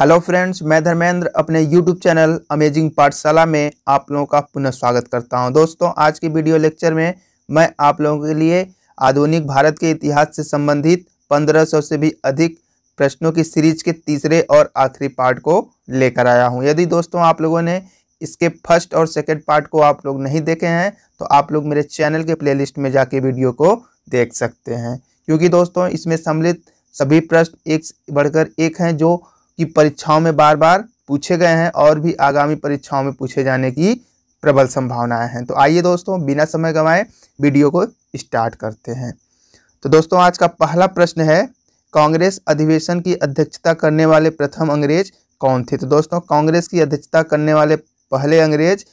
hello friends मैं धर्मेंद्र अपने YouTube channel amazing पाठशाला में आप लोगों का पुनः स्वागत करता हूं दोस्तों आज के वीडियो लेक्चर में मैं आप लोगों के लिए आधुनिक भारत के इतिहास से संबंधित 1500 से भी अधिक प्रश्नों की सीरीज के तीसरे और आखिरी पार्ट को लेकर आया हूँ यदि दोस्तों आप लोगों ने इसके फर्स्ट और सेकेंड पार्ट को आप लोग नहीं देखे हैं तो आप लोग मेरे चैनल के प्ले में जाके वीडियो को देख सकते हैं क्योंकि दोस्तों इसमें सम्मिलित सभी प्रश्न एक बढ़कर एक हैं जो कि परीक्षाओं में बार बार पूछे गए हैं और भी आगामी परीक्षाओं में पूछे जाने की प्रबल संभावनाएं हैं तो आइए दोस्तों बिना समय गंवाए वीडियो को स्टार्ट करते हैं तो दोस्तों आज का पहला प्रश्न है कांग्रेस अधिवेशन की अध्यक्षता करने वाले प्रथम अंग्रेज कौन थे तो दोस्तों कांग्रेस की अध्यक्षता करने वाले पहले अंग्रेज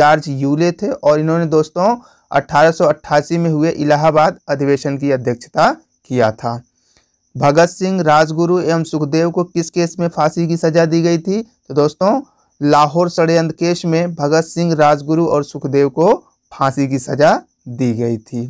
जॉर्ज यूले थे और इन्होंने दोस्तों अठारह में हुए इलाहाबाद अधिवेशन की अध्यक्षता किया था भगत सिंह राजगुरु एवं सुखदेव को किस केस में फांसी की सजा दी गई थी तो दोस्तों लाहौर षडयंत्र केस में भगत सिंह राजगुरु और सुखदेव को फांसी की सजा दी गई थी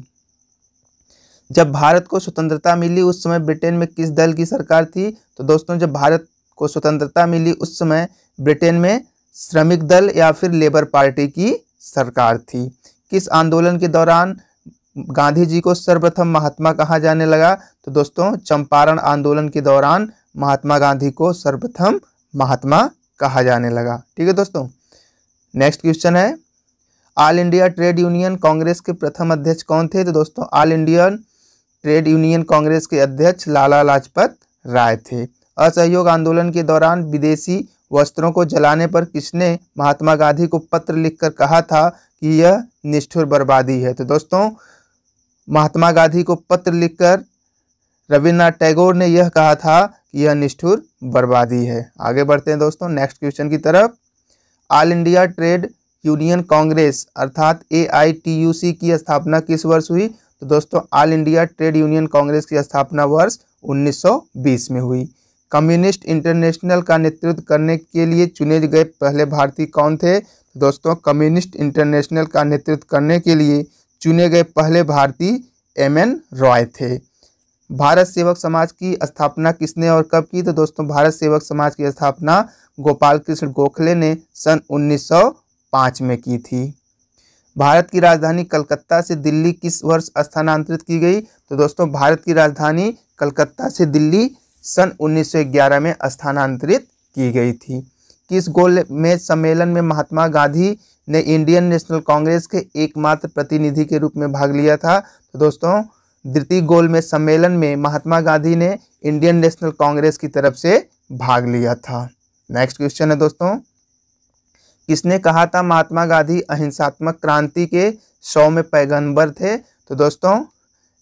जब भारत को स्वतंत्रता मिली उस समय ब्रिटेन में किस दल की सरकार थी तो दोस्तों जब भारत को स्वतंत्रता मिली उस समय ब्रिटेन में श्रमिक दल या फिर लेबर पार्टी की सरकार थी किस आंदोलन के दौरान गांधी जी को सर्वप्रथम महात्मा कहा जाने लगा तो दोस्तों चंपारण आंदोलन के दौरान महात्मा गांधी को सर्वप्रथम महात्मा कहा जाने लगा ठीक है दोस्तों नेक्स्ट क्वेश्चन है All India Trade Union Congress के प्रथम अध्यक्ष कौन थे तो दोस्तों All Indian Trade Union Congress के अध्यक्ष लाला लाजपत राय थे असहयोग आंदोलन के दौरान विदेशी वस्त्रों को जलाने पर किसने महात्मा गांधी को पत्र लिखकर कहा था कि यह निष्ठुर बर्बादी है तो दोस्तों महात्मा गांधी को पत्र लिखकर रविन्द्रनाथ टैगोर ने यह कहा था कि यह निष्ठुर बर्बादी है आगे बढ़ते हैं दोस्तों नेक्स्ट क्वेश्चन की तरफ All India Trade Union Congress अर्थात ए की स्थापना किस वर्ष हुई तो दोस्तों All India Trade Union Congress की स्थापना वर्ष 1920 में हुई कम्युनिस्ट इंटरनेशनल का नेतृत्व करने के लिए चुने गए पहले भारतीय कौन थे तो दोस्तों कम्युनिस्ट इंटरनेशनल का नेतृत्व करने के लिए चुने गए पहले भारतीय एम एन रॉय थे भारत सेवक समाज की स्थापना किसने और कब की तो दोस्तों भारत सेवक समाज की स्थापना गोपाल कृष्ण गोखले ने सन 1905 में की थी भारत की राजधानी कलकत्ता से दिल्ली किस वर्ष स्थानांतरित की गई तो दोस्तों भारत की राजधानी कलकत्ता से दिल्ली सन 1911 में स्थानांतरित की गई थी किस गोल में सम्मेलन में महात्मा गांधी ने इंडियन नेशनल कांग्रेस के एकमात्र प्रतिनिधि के रूप में भाग लिया था तो दोस्तों द्वितीय गोल में सम्मेलन में महात्मा गांधी ने इंडियन नेशनल कांग्रेस की तरफ से भाग लिया था नेक्स्ट क्वेश्चन है दोस्तों किसने कहा था महात्मा गांधी अहिंसात्मक क्रांति के सौ में पैगंबर थे तो दोस्तों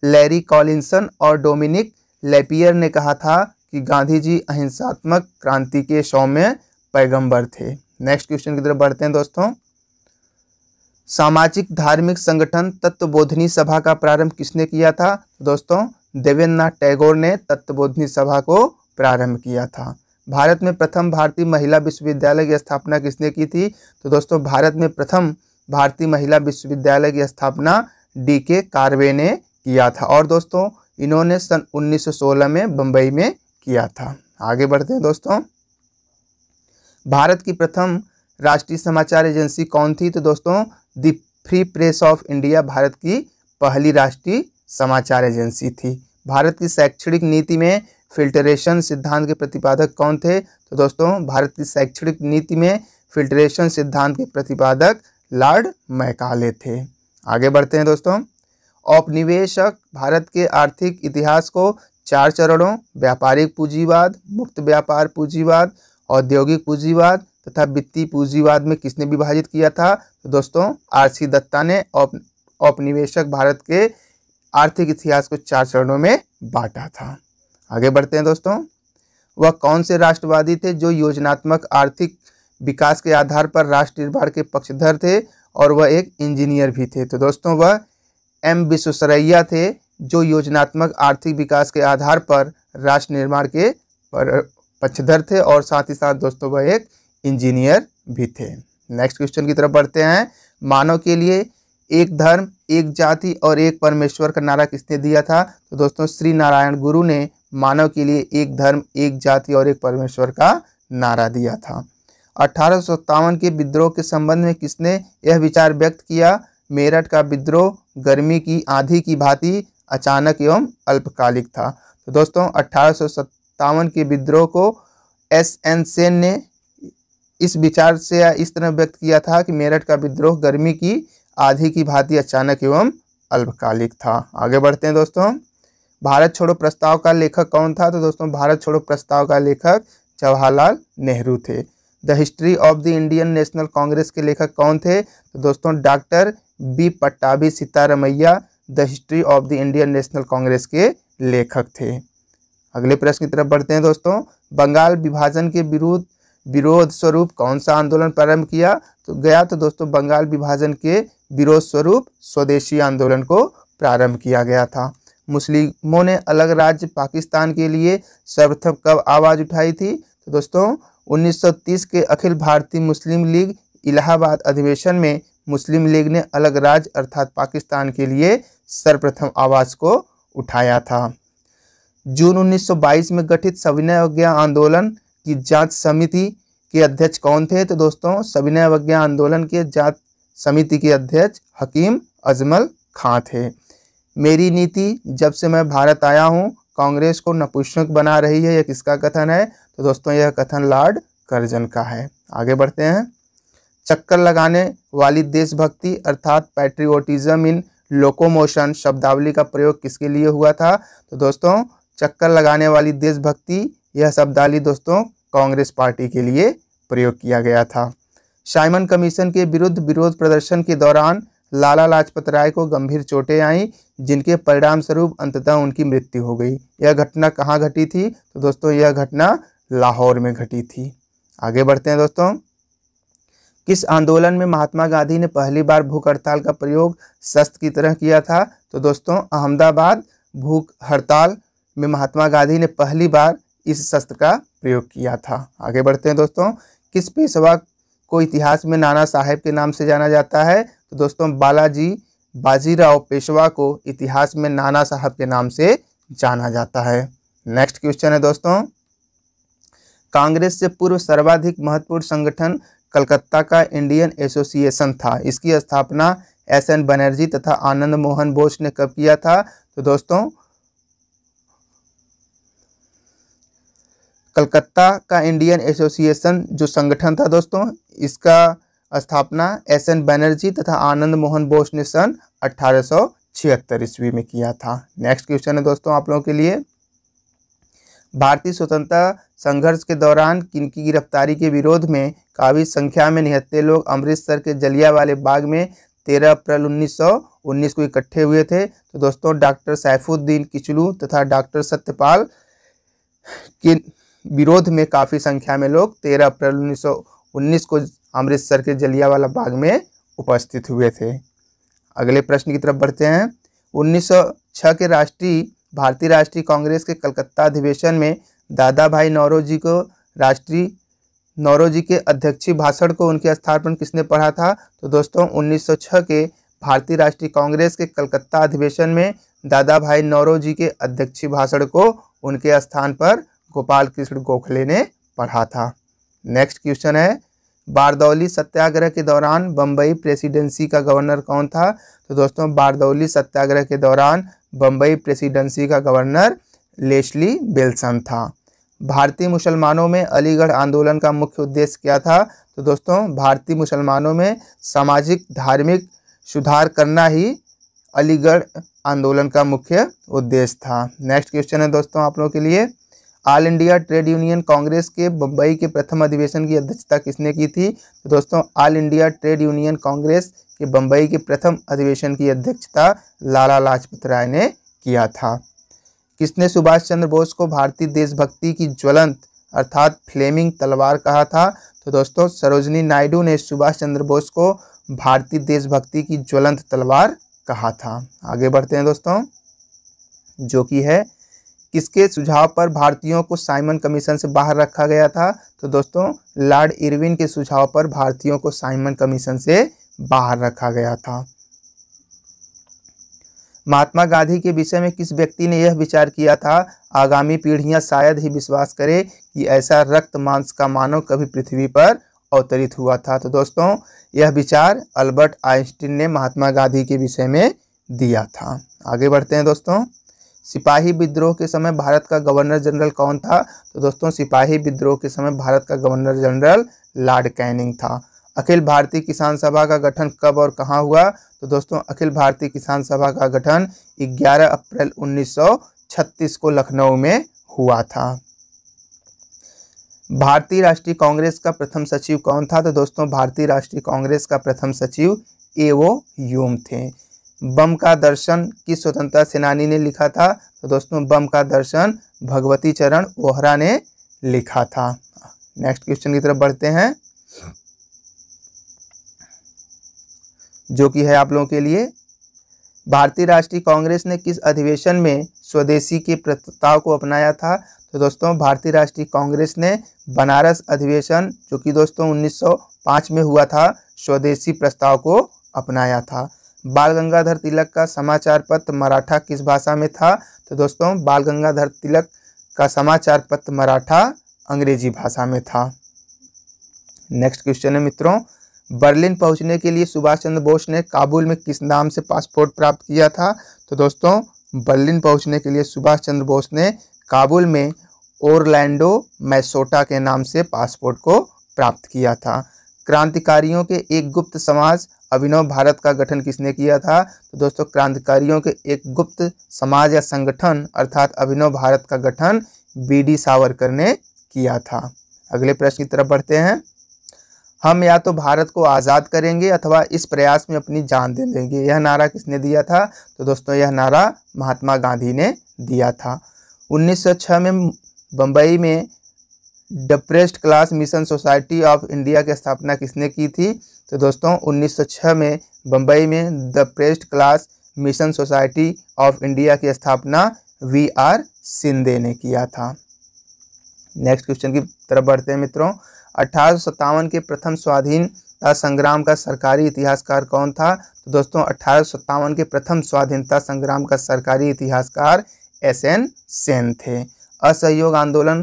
लैरी कॉलिंसन और डोमिनिक लेपियर ने कहा था कि गांधी जी अहिंसात्मक क्रांति के सौ में पैगंबर थे नेक्स्ट क्वेश्चन की तरफ बढ़ते हैं दोस्तों सामाजिक धार्मिक संगठन तत्वबोधनी सभा का प्रारंभ किसने किया था तो दोस्तों देवेंद्र नाथ टैगोर ने तत्वबोधनी सभा को प्रारंभ किया था भारत में प्रथम भारतीय महिला विश्वविद्यालय की स्थापना किसने की थी तो दोस्तों भारत में प्रथम भारतीय महिला विश्वविद्यालय की स्थापना डी के कार्वे ने किया था और दोस्तों इन्होंने सन 1916 में बंबई में किया था आगे बढ़ते हैं दोस्तों भारत की प्रथम राष्ट्रीय समाचार एजेंसी कौन थी तो दोस्तों the Free Press of India Bharat की पहली राष्ट्रीय समाचार एजेंसी थी भारत की शैक्षणिक नीति में फिल्टरेशन सिद्धांत के प्रतिपादक कौन थे तो दोस्तों भारत की शैक्षणिक नीति में फिल्टरेशन सिद्धांत के प्रतिपादक लॉर्ड मैकाले थे आगे बढ़ते हैं दोस्तों औपनिवेशक भारत के आर्थिक इतिहास को चार चरणों व्यापारिक पूंजीवाद मुक्त व्यापार पूंजीवाद औद्योगिक पूंजीवाद तथा वित्तीय पूंजीवाद में किसने विभाजित किया था तो दोस्तों आरसी दत्ता ने औपनिवेशक भारत के आर्थिक इतिहास को चार चरणों में बांटा था आगे बढ़ते हैं दोस्तों वह कौन से राष्ट्रवादी थे जो योजनात्मक आर्थिक विकास के आधार पर राष्ट्र निर्माण के पक्षधर थे और वह एक इंजीनियर भी थे तो दोस्तों वह एम विश्वसरैया थे जो योजनात्मक आर्थिक विकास के आधार पर राष्ट्र निर्माण के पक्षधर थे और साथ ही साथ दोस्तों वह एक इंजीनियर भी थे नेक्स्ट क्वेश्चन की तरफ बढ़ते हैं मानव के लिए एक धर्म एक जाति और एक परमेश्वर का नारा किसने दिया था तो दोस्तों श्री नारायण गुरु ने मानव के लिए एक धर्म एक जाति और एक परमेश्वर का नारा दिया था अठारह के विद्रोह के संबंध में किसने यह विचार व्यक्त किया मेरठ का विद्रोह गर्मी की आधी की भांति अचानक एवं अल्पकालिक था तो दोस्तों अठारह के विद्रोह को एस एन सेन ने इस विचार से इस तरह व्यक्त किया था कि मेरठ का विद्रोह गर्मी की आधी की भांति अचानक एवं अल्पकालिक था आगे बढ़ते हैं दोस्तों भारत छोड़ो प्रस्ताव का लेखक कौन था तो दोस्तों भारत छोड़ो प्रस्ताव का लेखक जवाहरलाल नेहरू थे the History of the Indian National Congress के लेखक कौन थे तो दोस्तों doctor B Pattabhi Sitaramayya the History of the Indian National Congress के लेखक थे अगले प्रश्न की तरफ बढ़ते हैं दोस्तों बंगाल विभाजन के विरुद्ध विरोध स्वरूप कौन सा आंदोलन प्रारंभ किया तो गया तो दोस्तों बंगाल विभाजन के विरोध स्वरूप स्वदेशी आंदोलन को प्रारंभ किया गया था मुस्लिमों ने अलग राज्य पाकिस्तान के लिए सर्वप्रथम कब आवाज़ उठाई थी तो दोस्तों 1930 के अखिल भारतीय मुस्लिम लीग इलाहाबाद अधिवेशन में मुस्लिम लीग ने अलग राज्य अर्थात पाकिस्तान के लिए सर्वप्रथम आवाज़ को उठाया था जून 1922 में गठित सविनय आंदोलन की जांच समिति के अध्यक्ष कौन थे तो दोस्तों सविनय अवज्ञा आंदोलन के जांच समिति के अध्यक्ष हकीम अजमल खां थे मेरी नीति जब से मैं भारत आया हूँ कांग्रेस को नपुंसक बना रही है यह किसका कथन है तो दोस्तों यह कथन लॉर्ड कर्जन का है आगे बढ़ते हैं चक्कर लगाने वाली देशभक्ति अर्थात पैट्रियोटिज्म इन लोकोमोशन शब्दावली का प्रयोग किसके लिए हुआ था तो दोस्तों चक्कर लगाने वाली देशभक्ति यह शब्दावली दोस्तों कांग्रेस पार्टी के लिए प्रयोग किया गया था साइमन कमीशन के विरुद्ध विरोध प्रदर्शन के दौरान लाला लाजपत राय को गंभीर चोटें आईं जिनके परिणाम स्वरूप अंततः उनकी मृत्यु हो गई यह घटना कहाँ घटी थी तो दोस्तों यह घटना लाहौर में घटी थी आगे बढ़ते हैं दोस्तों किस आंदोलन में महात्मा गांधी ने पहली बार भूख हड़ताल का प्रयोग शस्त्र की तरह किया था तो दोस्तों अहमदाबाद भूख हड़ताल में महात्मा गांधी ने पहली बार इस शस्त्र का प्रयोग किया था आगे बढ़ते हैं दोस्तों किस पेशवा को इतिहास में नाना साहेब के नाम से जाना जाता है तो दोस्तों बालाजी बाजीराव पेशवा को इतिहास में नाना साहब के नाम से जाना जाता है नेक्स्ट क्वेश्चन है दोस्तों कांग्रेस से पूर्व सर्वाधिक महत्वपूर्ण संगठन कलकत्ता का इंडियन एसोसिएशन था इसकी स्थापना एस एन बनर्जी तथा आनंद मोहन बोस ने कब किया था तो दोस्तों कलकत्ता का इंडियन एसोसिएशन जो संगठन था दोस्तों इसका स्थापना एस एन बैनर्जी तथा आनंद मोहन बोस ने सन अठारह छिहत्तर ईस्वी में किया था नेक्स्ट क्वेश्चन है दोस्तों आप लोगों के लिए भारतीय स्वतंत्रता संघर्ष के दौरान किनकी गिरफ्तारी के विरोध में काफी संख्या में निहत्ते लोग अमृतसर के जलिया वाले बाग में 13 अप्रैल 1919 को इकट्ठे हुए थे तो दोस्तों डॉक्टर सैफुद्दीन किचलू तथा डॉक्टर सत्यपाल किन विरोध में काफ़ी संख्या में लोग 13 अप्रैल 1919 को अमृतसर के जलियावाला बाग में उपस्थित हुए थे अगले प्रश्न की तरफ बढ़ते हैं 1906 के राष्ट्रीय भारतीय राष्ट्रीय कांग्रेस के कलकत्ता अधिवेशन में दादा भाई नौरो जी को राष्ट्रीय नौरो जी के अध्यक्षीय भाषण को उनके स्थान पर किसने पढ़ा था तो दोस्तों उन्नीस के भारतीय राष्ट्रीय कांग्रेस के कलकत्ता अधिवेशन में दादा भाई नौरो जी के अध्यक्षीय भाषण को उनके स्थान पर गोपाल कृष्ण गोखले ने पढ़ा था नेक्स्ट क्वेश्चन है बारदौली सत्याग्रह के दौरान बम्बई प्रेसिडेंसी का गवर्नर कौन था तो दोस्तों बारदौली सत्याग्रह के दौरान बम्बई प्रेसिडेंसी का गवर्नर लेस्ली बेल्सन था भारतीय मुसलमानों में अलीगढ़ आंदोलन का मुख्य उद्देश्य क्या था तो दोस्तों भारतीय मुसलमानों में सामाजिक धार्मिक सुधार करना ही अलीगढ़ आंदोलन का मुख्य उद्देश्य था नेक्स्ट क्वेश्चन है दोस्तों आप लोगों के लिए All India Trade Union Congress के बम्बई के प्रथम अधिवेशन की अध्यक्षता किसने की थी तो दोस्तों All India Trade Union Congress के बम्बई के प्रथम अधिवेशन की अध्यक्षता लाला लाजपत राय ने किया था किसने सुभाष चंद्र बोस को भारतीय देशभक्ति की ज्वलंत अर्थात फ्लेमिंग तलवार कहा था तो दोस्तों सरोजनी नायडू ने सुभाष चंद्र बोस को भारतीय देशभक्ति की ज्वलंत तलवार कहा था आगे बढ़ते हैं दोस्तों जो कि है किसके सुझाव पर भारतीयों को साइमन कमीशन से बाहर रखा गया था तो दोस्तों लॉर्ड इरविन के सुझाव पर भारतीयों को साइमन कमीशन से बाहर रखा गया था महात्मा गांधी के विषय में किस व्यक्ति ने यह विचार किया था आगामी पीढ़ियां शायद ही विश्वास करें कि ऐसा रक्त मांस का मानव कभी पृथ्वी पर अवतरित हुआ था तो दोस्तों यह विचार अल्बर्ट आइंस्टीन ने महात्मा गांधी के विषय में दिया था आगे बढ़ते हैं दोस्तों सिपाही विद्रोह के समय भारत का गवर्नर जनरल कौन था तो दोस्तों सिपाही विद्रोह के समय भारत का गवर्नर जनरल लॉर्ड कैनिंग था अखिल भारतीय किसान सभा का गठन कब और कहाँ हुआ तो दोस्तों अखिल भारतीय किसान सभा का गठन 11 अप्रैल 1936 को लखनऊ में हुआ था भारतीय राष्ट्रीय कांग्रेस का प्रथम सचिव कौन था तो दोस्तों भारतीय राष्ट्रीय कांग्रेस का प्रथम सचिव ए वो यूम थे बम का दर्शन किस स्वतंत्रता सेनानी ने लिखा था तो दोस्तों बम का दर्शन भगवती चरण ओहरा ने लिखा था नेक्स्ट क्वेश्चन की तरफ बढ़ते हैं जो कि है आप लोगों के लिए भारतीय राष्ट्रीय कांग्रेस ने किस अधिवेशन में स्वदेशी के प्रस्ताव को अपनाया था तो दोस्तों भारतीय राष्ट्रीय कांग्रेस ने बनारस अधिवेशन जो कि दोस्तों 1905 में हुआ था स्वदेशी प्रस्ताव को अपनाया था बाल गंगाधर तिलक का समाचार पत्र मराठा किस भाषा में था तो दोस्तों बाल गंगाधर तिलक का समाचार पत्र मराठा अंग्रेजी भाषा में था नेक्स्ट क्वेश्चन है मित्रों बर्लिन पहुंचने के लिए सुभाष चंद्र बोस ने काबुल में किस नाम से पासपोर्ट प्राप्त किया था तो दोस्तों बर्लिन पहुंचने के लिए सुभाष चंद्र बोस ने काबुल में ओरलैंडो मैसोटा के नाम से पासपोर्ट को प्राप्त किया था क्रांतिकारियों के एक गुप्त समाज अभिनव भारत का गठन किसने किया था तो दोस्तों क्रांतिकारियों के एक गुप्त समाज या संगठन अर्थात अभिनव भारत का गठन बी डी सावरकर ने किया था अगले प्रश्न की तरफ बढ़ते हैं हम या तो भारत को आज़ाद करेंगे अथवा इस प्रयास में अपनी जान दे देंगे यह नारा किसने दिया था तो दोस्तों यह नारा महात्मा गांधी ने दिया था 1906 में बम्बई में depressed class mission society of India की स्थापना किसने की थी तो दोस्तों 1906 में बम्बई में depressed class mission society of India की स्थापना वी आर सिंधे ने किया था नेक्स्ट क्वेश्चन की तरफ बढ़ते हैं मित्रों अठारह के प्रथम स्वाधीन संग्राम का सरकारी इतिहासकार कौन था तो दोस्तों अठारह के प्रथम स्वाधीनता संग्राम का सरकारी इतिहासकार एस एन सेन थे असहयोग आंदोलन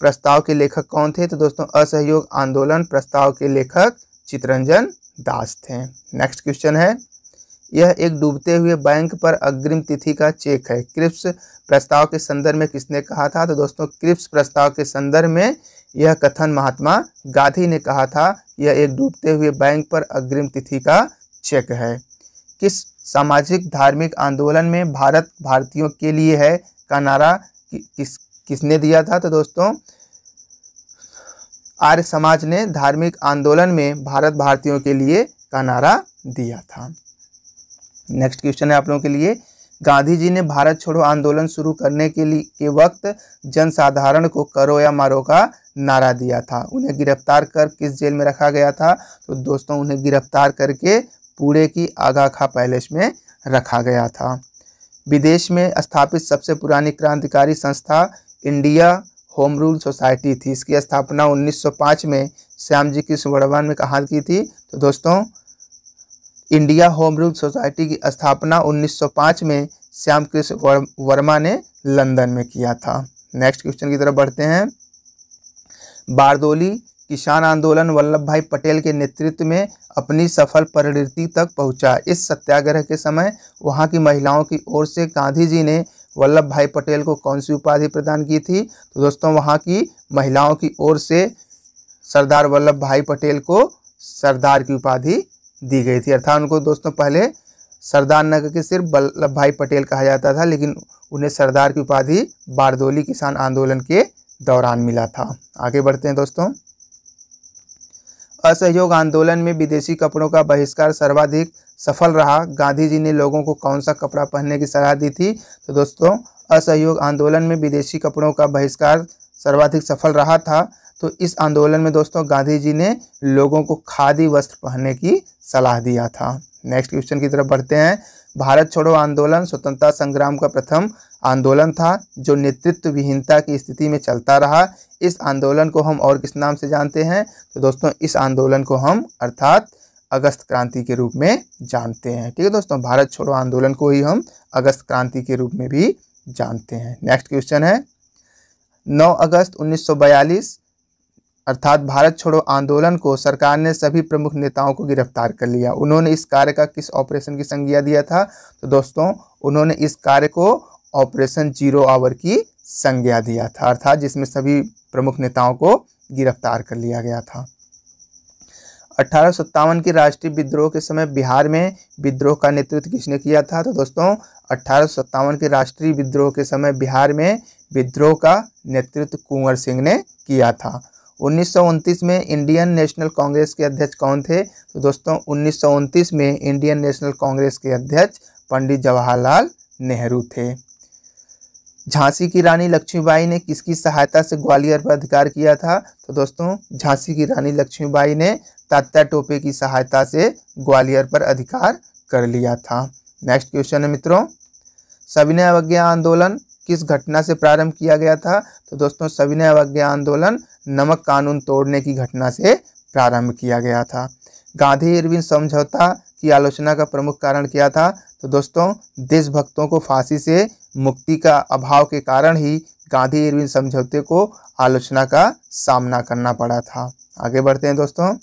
प्रस्ताव के लेखक कौन थे तो दोस्तों असहयोग आंदोलन प्रस्ताव के लेखक चितरंजन दास थे नेक्स्ट क्वेश्चन है यह एक डूबते हुए बैंक पर अग्रिम तिथि का चेक है क्रिप्स प्रस्ताव के संदर्भ में किसने कहा था तो दोस्तों क्रिप्स प्रस्ताव के संदर्भ में यह कथन महात्मा गांधी ने कहा था यह एक डूबते हुए बैंक पर अग्रिम तिथि का चेक है किस सामाजिक धार्मिक आंदोलन में भारत भारतीयों के लिए है का नारा कि, किस किसने दिया था तो दोस्तों आर्य समाज ने धार्मिक आंदोलन में भारत भारतीयों के लिए का नारा दिया था नेक्स्ट क्वेश्चन है आप लोगों के लिए गांधी जी ने भारत छोड़ो आंदोलन शुरू करने के लिए के वक्त जनसाधारण को करो या मारो का नारा दिया था उन्हें गिरफ्तार कर किस जेल में रखा गया था तो दोस्तों उन्हें गिरफ्तार करके पूरे की आगा खा पैलेस में रखा गया था विदेश में स्थापित सबसे पुरानी क्रांतिकारी संस्था इंडिया होम रूल सोसाइटी थी इसकी स्थापना 1905 में श्याम जी कृष्ण वर्धमान ने कहा की थी तो दोस्तों इंडिया होम रूल सोसाइटी की स्थापना 1905 में श्याम कृष्ण वर्मा ने लंदन में किया था नेक्स्ट क्वेश्चन की तरफ बढ़ते हैं बारदोली किसान आंदोलन वल्लभ भाई पटेल के नेतृत्व में अपनी सफल परिणति तक पहुंचा इस सत्याग्रह के समय वहां की महिलाओं की ओर से गांधी जी ने वल्लभ भाई पटेल को कौन सी उपाधि प्रदान की थी तो दोस्तों वहाँ की महिलाओं की ओर से सरदार वल्लभ भाई पटेल को सरदार की उपाधि दी गई थी अर्थात उनको दोस्तों पहले सरदार नगर के सिर्फ वल्लभ भाई पटेल कहा जाता था लेकिन उन्हें सरदार की उपाधि बारदोली किसान आंदोलन के दौरान मिला था आगे बढ़ते हैं दोस्तों असहयोग आंदोलन में विदेशी कपड़ों का बहिष्कार सर्वाधिक सफल रहा गांधी जी ने लोगों को कौन सा कपड़ा पहनने की सलाह दी थी तो दोस्तों असहयोग आंदोलन में विदेशी कपड़ों का बहिष्कार सर्वाधिक सफल रहा था तो इस आंदोलन में दोस्तों गांधी जी ने लोगों को खादी वस्त्र पहनने की सलाह दिया था नेक्स्ट क्वेश्चन की तरफ बढ़ते हैं भारत छोड़ो आंदोलन स्वतंत्रता संग्राम का प्रथम आंदोलन था जो नेतृत्व विहीनता की स्थिति में चलता रहा इस आंदोलन को हम और किस नाम से जानते हैं तो दोस्तों इस आंदोलन को हम अर्थात अगस्त क्रांति के रूप में जानते हैं ठीक है दोस्तों भारत छोड़ो आंदोलन को ही हम अगस्त क्रांति के रूप में भी जानते हैं नेक्स्ट क्वेश्चन है 9 अगस्त 1942 अर्थात भारत छोड़ो आंदोलन को सरकार ने सभी प्रमुख नेताओं को गिरफ्तार कर लिया उन्होंने इस कार्य का किस ऑपरेशन की संज्ञा दिया था तो दोस्तों उन्होंने इस कार्य को ऑपरेशन जीरो आवर की संज्ञा दिया था अर्थात जिसमें सभी प्रमुख नेताओं को गिरफ्तार कर लिया गया था अठारह के राष्ट्रीय विद्रोह के समय बिहार में विद्रोह का नेतृत्व किसने किया था तो दोस्तों अठारह के राष्ट्रीय विद्रोह के समय बिहार में विद्रोह का नेतृत्व कुंवर सिंह ने किया था उन्नीस में इंडियन नेशनल कांग्रेस के अध्यक्ष कौन थे तो दोस्तों उन्नीस में इंडियन नेशनल कांग्रेस के अध्यक्ष पंडित जवाहरलाल नेहरू थे झांसी की रानी लक्ष्मीबाई ने किसकी सहायता से ग्वालियर पर अधिकार किया था तो दोस्तों झांसी की रानी लक्ष्मीबाई ने तात्या टोपे की सहायता से ग्वालियर पर अधिकार कर लिया था नेक्स्ट क्वेश्चन है मित्रों सविनय अवज्ञा आंदोलन किस घटना से प्रारंभ किया गया था तो दोस्तों सविनय अवज्ञा आंदोलन नमक कानून तोड़ने की घटना से प्रारंभ किया गया था गांधी इरविन समझौता की आलोचना का प्रमुख कारण क्या था तो दोस्तों देशभक्तों को फांसी से मुक्ति का अभाव के कारण ही गांधी इरविन समझौते को आलोचना का सामना करना पड़ा था आगे बढ़ते हैं दोस्तों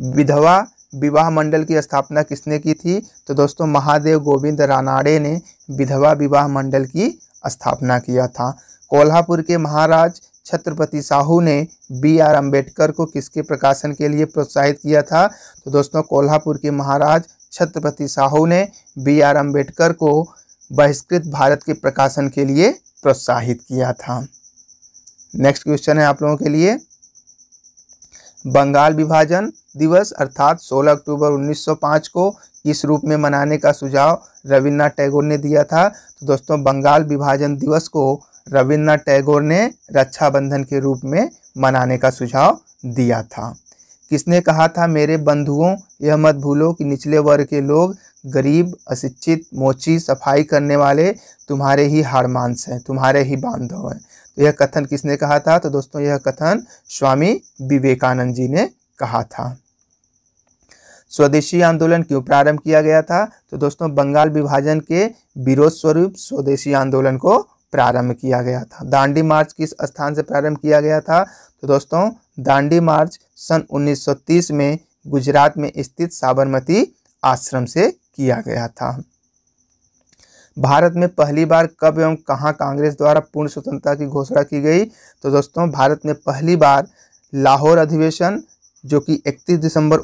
विधवा विवाह मंडल की स्थापना किसने की थी तो दोस्तों महादेव गोविंद रानाडे ने विधवा विवाह मंडल की स्थापना किया था कोल्हापुर के महाराज छत्रपति साहू ने बी आर अम्बेडकर को किसके प्रकाशन के लिए प्रोत्साहित किया था तो दोस्तों कोल्हापुर के महाराज छत्रपति साहू ने बी आर अम्बेडकर को बहिष्कृत भारत के प्रकाशन के लिए प्रोत्साहित किया था नेक्स्ट क्वेश्चन है आप लोगों के लिए बंगाल विभाजन दिवस अर्थात 16 अक्टूबर 1905 को किस रूप में मनाने का सुझाव रविन्द्रनाथ टैगोर ने दिया था तो दोस्तों बंगाल विभाजन दिवस को रविन्द्रनाथ टैगोर ने रक्षाबंधन के रूप में मनाने का सुझाव दिया था किसने कहा था मेरे बंधुओं यह मत भूलो कि निचले वर्ग के लोग गरीब अशिक्षित मोची सफाई करने वाले तुम्हारे ही हारमांस हैं तुम्हारे ही बांधव हैं यह कथन किसने कहा था तो दोस्तों यह कथन स्वामी विवेकानंद जी ने कहा था स्वदेशी आंदोलन क्यों प्रारंभ किया गया था तो दोस्तों बंगाल विभाजन के विरोध स्वरूप स्वदेशी आंदोलन को प्रारंभ किया गया था दांडी मार्च किस स्थान से प्रारंभ किया गया था तो दोस्तों दांडी मार्च सन 1930 में गुजरात में स्थित साबरमती आश्रम से किया गया था भारत में पहली बार कब एवं कहाँ कांग्रेस द्वारा पूर्ण स्वतंत्रता की घोषणा की गई तो दोस्तों भारत में पहली बार लाहौर अधिवेशन जो कि 31 दिसंबर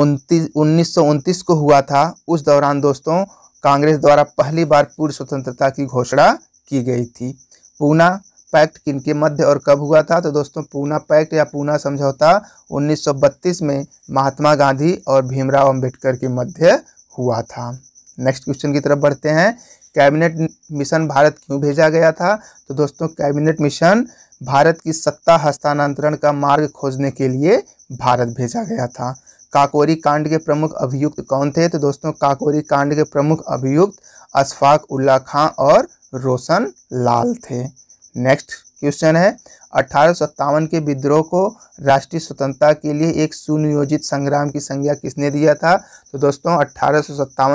उनतीस उन्नीस को हुआ था उस दौरान दोस्तों कांग्रेस द्वारा पहली बार पूर्ण स्वतंत्रता की घोषणा की गई थी पूना पैक्ट किनके मध्य और कब हुआ था तो दोस्तों पूना पैक्ट या पूना समझौता 1932 में महात्मा गांधी और भीमराव अंबेडकर के मध्य हुआ था नेक्स्ट क्वेश्चन की तरफ बढ़ते हैं कैबिनेट मिशन भारत क्यों भेजा गया था तो दोस्तों कैबिनेट मिशन भारत की सत्ता हस्तांतरण का मार्ग खोजने के लिए भारत भेजा गया था काकोरी कांड के प्रमुख अभियुक्त कौन थे तो दोस्तों काकोरी कांड के प्रमुख अभियुक्त अशफाक उल्ला खां और रोशन लाल थे नेक्स्ट क्वेश्चन है 1857 के विद्रोह को राष्ट्रीय स्वतंत्रता के लिए एक सुनियोजित संग्राम की संज्ञा किसने दिया था तो दोस्तों अट्ठारह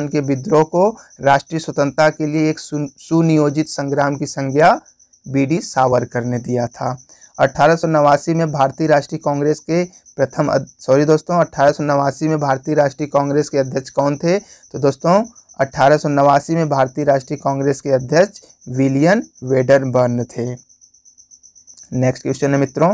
के विद्रोह को राष्ट्रीय स्वतंत्रता के लिए एक सुनियोजित संग्राम की संज्ञा बी डी सावरकर ने दिया था अठारह में भारतीय राष्ट्रीय कांग्रेस के प्रथम सॉरी दोस्तों अट्ठारह में भारतीय राष्ट्रीय कांग्रेस के अध्यक्ष कौन थे तो दोस्तों अठारह में भारतीय राष्ट्रीय कांग्रेस के अध्यक्ष विलियन वेडरबर्न थे नेक्स्ट क्वेश्चन है मित्रों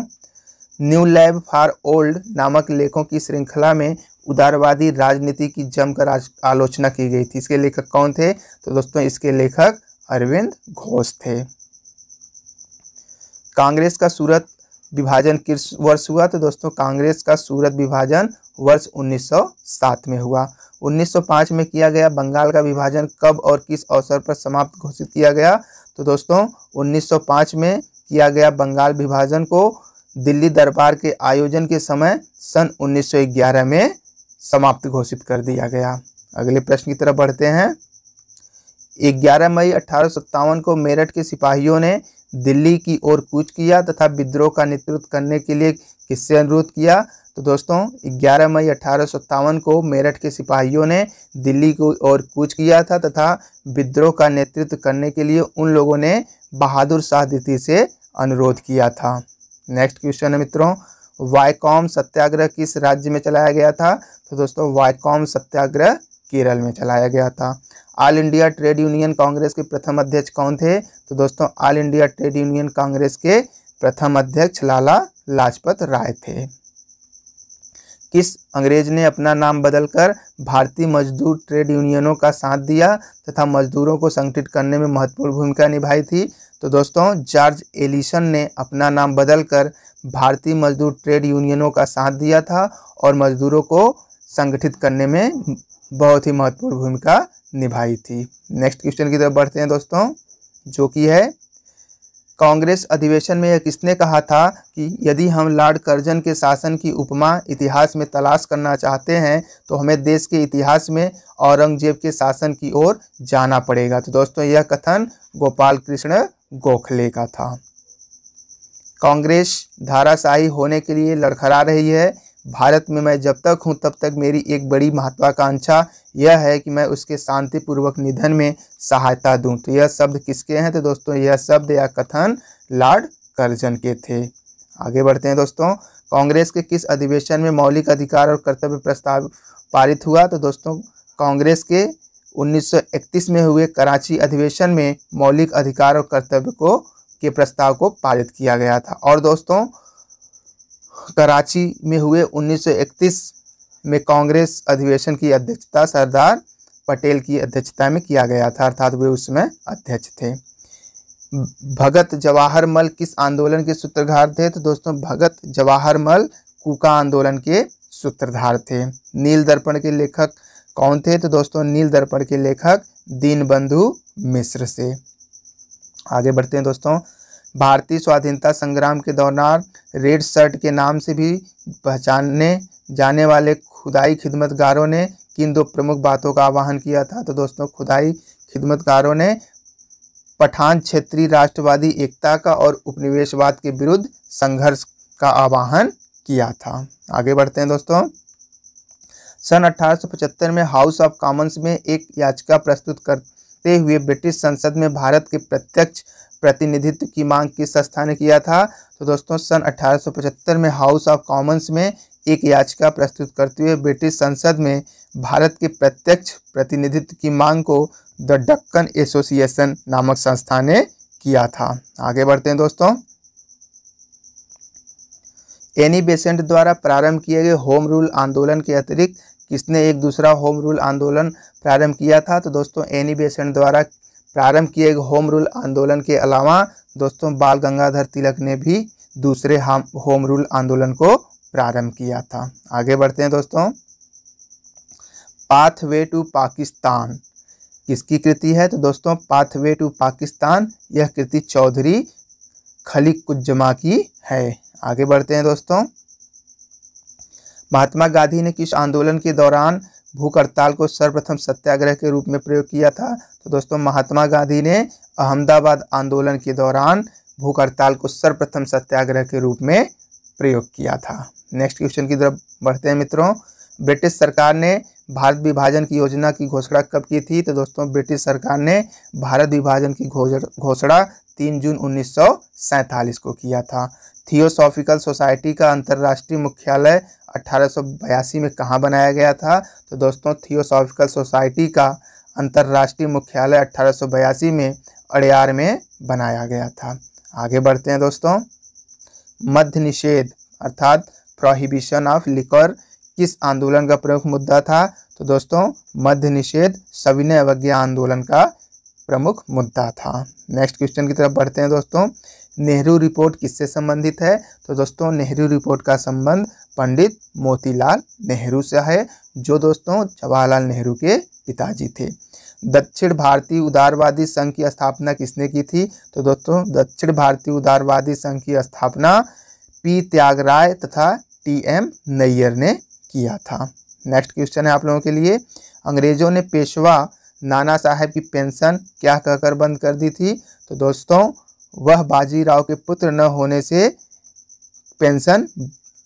न्यू लैब फॉर ओल्ड नामक लेखों की श्रृंखला में उदारवादी राजनीति की जमकर आलोचना की गई थी इसके लेखक कौन थे तो दोस्तों इसके लेखक अरविंद घोष थे कांग्रेस का सूरत विभाजन किस वर्ष हुआ तो दोस्तों कांग्रेस का सूरत विभाजन वर्ष 1907 में हुआ 1905 में किया गया बंगाल का विभाजन कब और किस अवसर पर समाप्त घोषित किया गया तो दोस्तों 1905 में किया गया बंगाल विभाजन को दिल्ली दरबार के आयोजन के समय सन 1911 में समाप्त घोषित कर दिया गया अगले प्रश्न की तरफ बढ़ते हैं 11 मई अठारह को मेरठ के सिपाहियों ने दिल्ली की ओर कूच किया तथा विद्रोह का नेतृत्व करने के लिए किससे अनुरोध किया तो दोस्तों 11 मई अठारह को मेरठ के सिपाहियों ने दिल्ली को ओर कूच किया था तथा विद्रोह का नेतृत्व करने के लिए उन लोगों ने बहादुर शाह द्वितीय से अनुरोध किया था नेक्स्ट क्वेश्चन है मित्रों वाईकॉम सत्याग्रह किस राज्य में चलाया गया था तो दोस्तों वाईकॉम सत्याग्रह केरल में चलाया गया था All India Trade Union Congress के प्रथम अध्यक्ष कौन थे तो दोस्तों All India Trade Union Congress के प्रथम अध्यक्ष लाला लाजपत राय थे किस अंग्रेज ने अपना नाम बदलकर भारतीय मजदूर ट्रेड यूनियनों का साथ दिया तथा मजदूरों को संगठित करने में महत्वपूर्ण भूमिका निभाई थी तो दोस्तों जॉर्ज एलिसन ने अपना नाम बदलकर भारतीय मजदूर ट्रेड यूनियनों का साथ दिया था और मजदूरों को संगठित करने में बहुत ही महत्वपूर्ण भूमिका निभाई थी नेक्स्ट क्वेश्चन की तरफ बढ़ते हैं दोस्तों जो कि है कांग्रेस अधिवेशन में यह किसने कहा था कि यदि हम लॉर्ड कर्जन के शासन की उपमा इतिहास में तलाश करना चाहते हैं तो हमें देश के इतिहास में औरंगजेब के शासन की ओर जाना पड़ेगा तो दोस्तों यह कथन गोपाल कृष्ण गोखले का था कांग्रेस धाराशाही होने के लिए लड़खड़ा रही है भारत में मैं जब तक हूँ तब तक मेरी एक बड़ी महत्वाकांक्षा यह है कि मैं उसके शांतिपूर्वक निधन में सहायता दूँ तो यह शब्द किसके हैं तो दोस्तों यह शब्द या कथन लॉर्ड कर्जन के थे आगे बढ़ते हैं दोस्तों कांग्रेस के किस अधिवेशन में मौलिक अधिकार और कर्तव्य प्रस्ताव पारित हुआ तो दोस्तों कांग्रेस के 1931 में हुए कराची अधिवेशन में मौलिक अधिकार और कर्तव्य को के प्रस्ताव को पारित किया गया था और दोस्तों कराची में हुए 1931 में कांग्रेस अधिवेशन की अध्यक्षता सरदार पटेल की अध्यक्षता में किया गया था अर्थात वे उसमें अध्यक्ष थे भगत जवाहरमल किस आंदोलन के सूत्रधार थे तो दोस्तों भगत जवाहरमल कूका आंदोलन के सूत्रधार थे नील दर्पण के लेखक कौन थे तो दोस्तों नील दर्पण के लेखक दीनबंधु मिश्र से आगे बढ़ते हैं दोस्तों भारतीय स्वाधीनता संग्राम के दौरान रेड शर्ट के नाम से भी पहचानने जाने वाले खुदाई खिदमतगारों ने किन दो प्रमुख बातों का आह्वान किया था तो दोस्तों खुदाई खिदमतगारों ने पठान क्षेत्रीय राष्ट्रवादी एकता का और उपनिवेशवाद के विरुद्ध संघर्ष का आह्वान किया था आगे बढ़ते हैं दोस्तों सन 1875 में हाउस ऑफ कॉमन्स में एक याचिका प्रस्तुत करते हुए ब्रिटिश संसद में भारत के प्रत्यक्ष प्रतिनिधित्व की मांग किस संस्था ने किया था तो दोस्तों सन 1875 में हाउस ऑफ कॉमन्स में एक याचिका प्रस्तुत करते हुए ब्रिटिश संसद में भारत के प्रत्यक्ष प्रतिनिधित्व की मांग को द डक्कन एसोसिएशन नामक संस्था ने किया था आगे बढ़ते हैं दोस्तों एनी बेसेंट द्वारा प्रारंभ किए गए होम रूल आंदोलन के अतिरिक्त किसने एक दूसरा होम रूल आंदोलन प्रारंभ किया था तो दोस्तों एनी बेसेंट द्वारा प्रारंभ किए गए होम रूल आंदोलन के अलावा दोस्तों बाल गंगाधर तिलक ने भी दूसरे होम रूल आंदोलन को प्रारंभ किया था आगे बढ़ते हैं दोस्तों पाथवे टू पाकिस्तान किसकी कृति है तो दोस्तों पाथवे टू पाकिस्तान यह कृति चौधरी खली कुमा की है आगे बढ़ते हैं दोस्तों महात्मा गांधी ने किस आंदोलन के दौरान भूख हड़ताल को सर्वप्रथम सत्याग्रह के रूप में प्रयोग किया था तो दोस्तों महात्मा गांधी ने अहमदाबाद आंदोलन के दौरान भूख हड़ताल को सर्वप्रथम सत्याग्रह के रूप में प्रयोग किया था नेक्स्ट क्वेश्चन की तरफ बढ़ते हैं मित्रों ब्रिटिश सरकार ने भारत विभाजन की योजना की घोषणा कब की थी तो दोस्तों ब्रिटिश सरकार ने भारत विभाजन की घोषणा तीन जून उन्नीस को किया था थियोसॉफिकल सोसाइटी का अंतर्राष्ट्रीय मुख्यालय 1882 में कहाँ बनाया गया था तो दोस्तों थियोसॉफिकल सोसाइटी का अंतर्राष्ट्रीय मुख्यालय 1882 में अड़ियार में बनाया गया था आगे बढ़ते हैं दोस्तों मध्य निषेध अर्थात प्रोहिबिशन ऑफ लिकर किस आंदोलन का प्रमुख मुद्दा था तो दोस्तों मध्य निषेध सविनय अवज्ञा आंदोलन का प्रमुख मुद्दा था नेक्स्ट क्वेश्चन की तरफ बढ़ते हैं दोस्तों नेहरू रिपोर्ट किससे संबंधित है तो दोस्तों नेहरू रिपोर्ट का संबंध पंडित मोतीलाल नेहरू से है जो दोस्तों जवाहरलाल नेहरू के पिताजी थे दक्षिण भारतीय उदारवादी संघ की स्थापना किसने की थी तो दोस्तों दक्षिण भारतीय उदारवादी संघ की स्थापना पी त्यागराय तथा टी एम नैयर ने किया था नेक्स्ट क्वेश्चन है आप लोगों के लिए अंग्रेजों ने पेशवा नाना साहेब की पेंशन क्या कहकर बंद कर दी थी तो दोस्तों वह बाजीराव के पुत्र न होने से पेंशन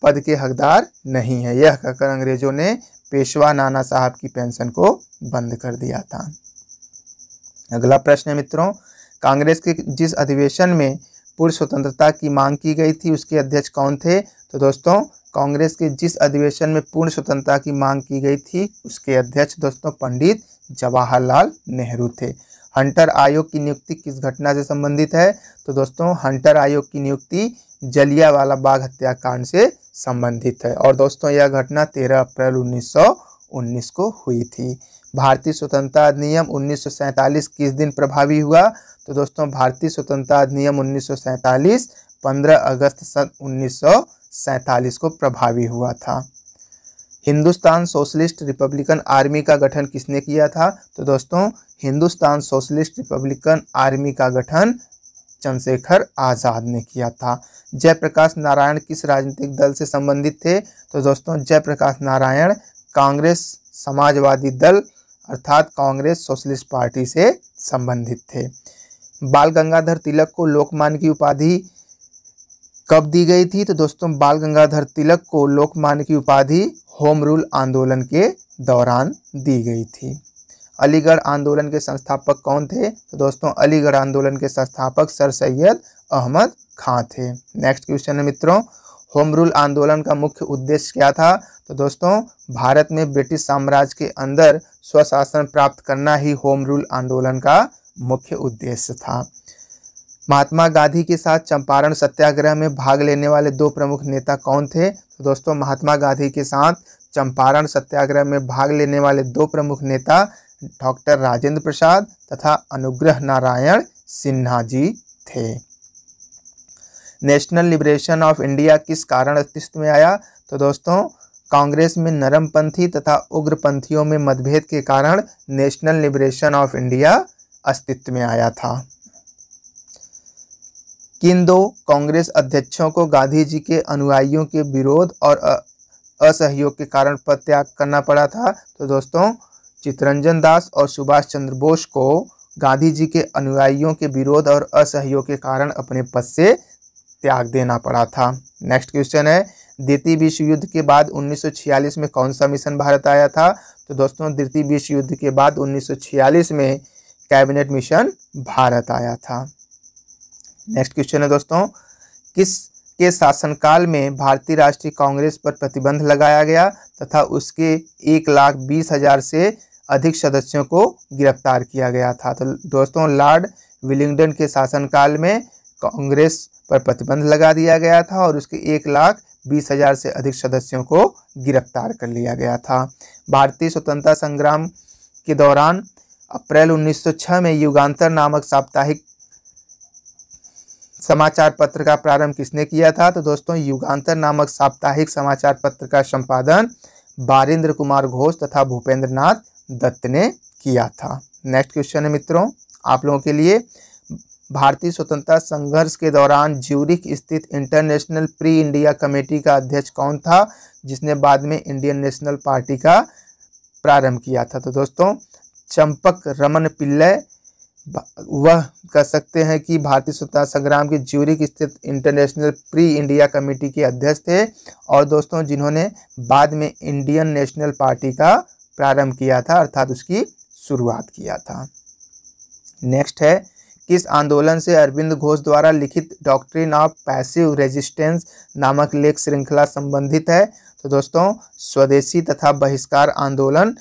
पद के हकदार नहीं है यह कहकर अंग्रेजों ने पेशवा नाना साहब की पेंशन को बंद कर दिया था अगला प्रश्न है मित्रों कांग्रेस के जिस अधिवेशन में पूर्व स्वतंत्रता की मांग की गई थी उसके अध्यक्ष कौन थे तो दोस्तों कांग्रेस के जिस अधिवेशन में पूर्ण स्वतंत्रता की मांग की गई थी उसके अध्यक्ष दोस्तों पंडित जवाहरलाल नेहरू थे हंटर आयोग की नियुक्ति किस घटना से संबंधित है तो दोस्तों हंटर आयोग की नियुक्ति जलियावाला बाग हत्याकांड से संबंधित है और दोस्तों यह घटना 13 अप्रैल 1919 को हुई थी भारतीय स्वतंत्रता अधिनियम 1947 किस दिन प्रभावी हुआ तो दोस्तों भारतीय स्वतंत्रता अधिनियम 1947 15 अगस्त सन 1947 को प्रभावी हुआ था हिंदुस्तान सोशलिस्ट रिपब्लिकन आर्मी का गठन किसने किया था तो दोस्तों हिंदुस्तान सोशलिस्ट रिपब्लिकन आर्मी का गठन चंद्रशेखर आज़ाद ने किया था जयप्रकाश नारायण किस राजनीतिक दल से संबंधित थे तो दोस्तों जयप्रकाश नारायण कांग्रेस समाजवादी दल अर्थात कांग्रेस सोशलिस्ट पार्टी से संबंधित थे बाल गंगाधर तिलक को लोकमान की उपाधि कब दी गई थी तो दोस्तों बाल गंगाधर तिलक को लोकमान की उपाधि होम रूल आंदोलन के दौरान दी गई थी अलीगढ़ आंदोलन के संस्थापक कौन थे तो दोस्तों अलीगढ़ आंदोलन के संस्थापक सर सैयद अहमद खां थे नेक्स्ट क्वेश्चन है मित्रों होम रूल आंदोलन का मुख्य उद्देश्य क्या था तो दोस्तों भारत में ब्रिटिश साम्राज्य के अंदर स्वशासन प्राप्त करना ही होम रूल आंदोलन का मुख्य उद्देश्य था महात्मा गांधी के साथ चंपारण सत्याग्रह में भाग लेने वाले दो प्रमुख नेता कौन थे तो दोस्तों महात्मा गांधी के साथ चंपारण सत्याग्रह में भाग लेने वाले दो प्रमुख नेता डॉक्टर राजेंद्र प्रसाद तथा अनुग्रह नारायण सिन्हा जी थे नेशनल लिबरेशन ऑफ इंडिया किस कारण अस्तित्व में आया तो दोस्तों कांग्रेस में नरमपंथी तथा उग्रपंथियों में मतभेद के कारण नेशनल लिबरेशन ऑफ इंडिया अस्तित्व में आया था किन दो कांग्रेस अध्यक्षों को गांधी जी के अनुयायियों के विरोध और असहयोग के कारण पद त्याग करना पड़ा था तो दोस्तों चितरंजन दास और सुभाष चंद्र बोस को गांधी जी के अनुयायियों के विरोध और असहयोग के कारण अपने पद से त्याग देना पड़ा था नेक्स्ट क्वेश्चन है द्वितीय विश्व युद्ध के बाद 1946 में कौन सा मिशन भारत आया था तो दोस्तों द्वितीय विश्व युद्ध के बाद 1946 में कैबिनेट मिशन भारत आया था नेक्स्ट क्वेश्चन है दोस्तों किस के शासनकाल में भारतीय राष्ट्रीय कांग्रेस पर प्रतिबंध लगाया गया तथा उसके एक लाख बीस हजार से अधिक सदस्यों को गिरफ्तार किया गया था तो दोस्तों लॉर्ड विलिंगडन के शासनकाल में कांग्रेस पर प्रतिबंध लगा दिया गया था और उसके एक लाख बीस हजार से अधिक सदस्यों को गिरफ्तार कर लिया गया था भारतीय स्वतंत्रता संग्राम के दौरान अप्रैल 1906 में युगांतर नामक साप्ताहिक समाचार पत्र का प्रारंभ किसने किया था तो दोस्तों युगांतर नामक साप्ताहिक समाचार पत्र का संपादन बारिंद्र कुमार घोष तथा भूपेंद्र नाथ दत्त ने किया था नेक्स्ट क्वेश्चन है मित्रों आप लोगों के लिए भारतीय स्वतंत्रता संघर्ष के दौरान ज्यूरिक स्थित इंटरनेशनल प्री इंडिया कमेटी का अध्यक्ष कौन था जिसने बाद में इंडियन नेशनल पार्टी का प्रारंभ किया था तो दोस्तों चंपक रमन पिल्लय वह कह सकते हैं कि भारतीय स्वतंत्रता संग्राम की ज्यूरिक स्थित इंटरनेशनल प्री इंडिया कमेटी के अध्यक्ष थे और दोस्तों जिन्होंने बाद में इंडियन नेशनल पार्टी का प्रारंभ किया था अर्थात उसकी शुरुआत किया था नेक्स्ट है किस आंदोलन से अरविंद घोष द्वारा लिखित डॉक्ट्रिन ऑफ पैसिव रेजिस्टेंस नामक लेख श्रृंखला संबंधित है तो दोस्तों स्वदेशी तथा बहिष्कार आंदोलन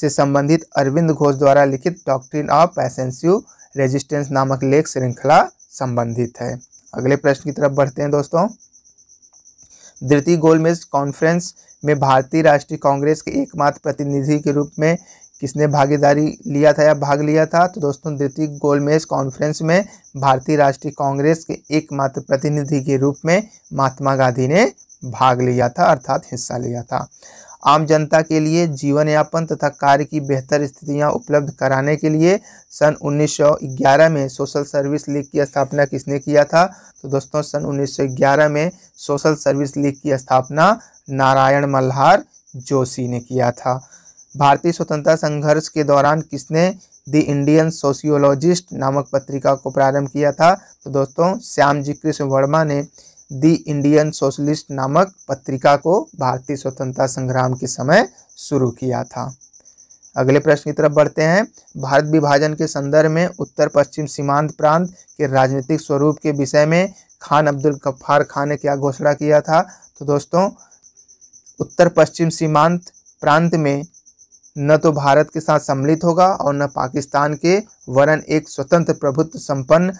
से संबंधित अरविंद घोष द्वारा लिखित डॉक्ट्रिन ऑफ पैसेंसिव रेजिस्टेंस नामक लेख श्रृंखला संबंधित है अगले प्रश्न की तरफ बढ़ते हैं दोस्तों द्वितीय गोलमेज कॉन्फ्रेंस में भारतीय राष्ट्रीय कांग्रेस के एकमात्र प्रतिनिधि के रूप में किसने भागीदारी लिया था या भाग लिया था तो दोस्तों द्वितीय गोलमेज कॉन्फ्रेंस में भारतीय राष्ट्रीय कांग्रेस के एकमात्र प्रतिनिधि के रूप में महात्मा गांधी ने भाग लिया था अर्थात हिस्सा लिया था आम जनता के लिए जीवन यापन तथा कार्य की बेहतर स्थितियां उपलब्ध कराने के लिए सन 1911 में सोशल सर्विस लीग की स्थापना किसने किया था तो दोस्तों सन 1911 में सोशल सर्विस लीग की स्थापना नारायण मल्हार जोशी ने किया था भारतीय स्वतंत्रता संघर्ष के दौरान किसने द इंडियन सोशियोलॉजिस्ट नामक पत्रिका को प्रारंभ किया था तो दोस्तों श्याम जी कृष्ण वर्मा ने दी इंडियन सोशलिस्ट नामक पत्रिका को भारतीय स्वतंत्रता संग्राम के समय शुरू किया था अगले प्रश्न की तरफ बढ़ते हैं भारत विभाजन के संदर्भ में उत्तर पश्चिम सीमांत प्रांत के राजनीतिक स्वरूप के विषय में खान अब्दुल गफ्फार खान ने क्या घोषणा किया था तो दोस्तों उत्तर पश्चिम सीमांत प्रांत में न तो भारत के साथ सम्मिलित होगा और न पाकिस्तान के वरन एक स्वतंत्र प्रभुत्व संपन्न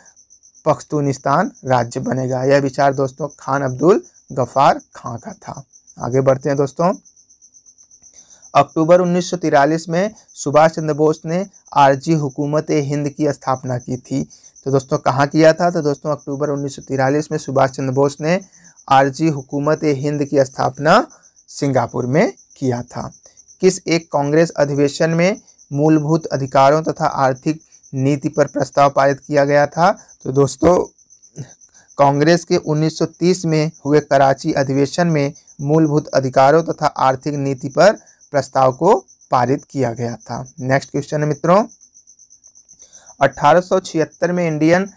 पख्तूनिस्तान राज्य बनेगा यह विचार दोस्तों खान अब्दुल गफ़ार खां का था आगे बढ़ते हैं दोस्तों अक्टूबर 1943 में सुभाष चंद्र बोस ने आरजी हुकूमत हिंद की स्थापना की थी तो दोस्तों कहाँ किया था तो दोस्तों अक्टूबर 1943 में सुभाष चंद्र बोस ने आरजी हुकूमत हिंद की स्थापना सिंगापुर में किया था किस एक कांग्रेस अधिवेशन में मूलभूत अधिकारों तथा आर्थिक नीति पर प्रस्ताव पारित किया गया था तो दोस्तों कांग्रेस के 1930 में हुए कराची अधिवेशन में मूलभूत अधिकारों तथा आर्थिक नीति पर प्रस्ताव को पारित किया गया था नेक्स्ट क्वेश्चन है मित्रों 1876 में इंडियन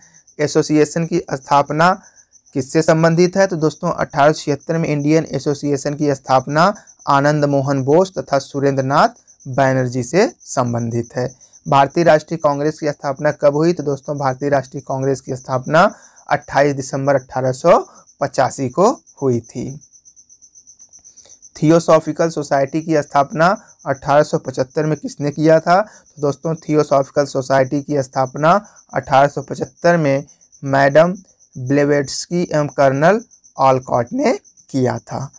एसोसिएशन की स्थापना किससे संबंधित है तो दोस्तों 1876 में इंडियन एसोसिएशन की स्थापना आनंद मोहन बोस तथा सुरेंद्रनाथ बैनर्जी से संबंधित है भारतीय राष्ट्रीय कांग्रेस की स्थापना कब हुई तो दोस्तों भारतीय राष्ट्रीय कांग्रेस की स्थापना 28 दिसंबर 1885 को हुई थी थियोसॉफिकल सोसाइटी की स्थापना 1875 में किसने किया था तो दोस्तों थियोसॉफिकल सोसाइटी की स्थापना 1875 में मैडम ब्लेवेट्सकी एवं कर्नल ऑलकॉट ने किया था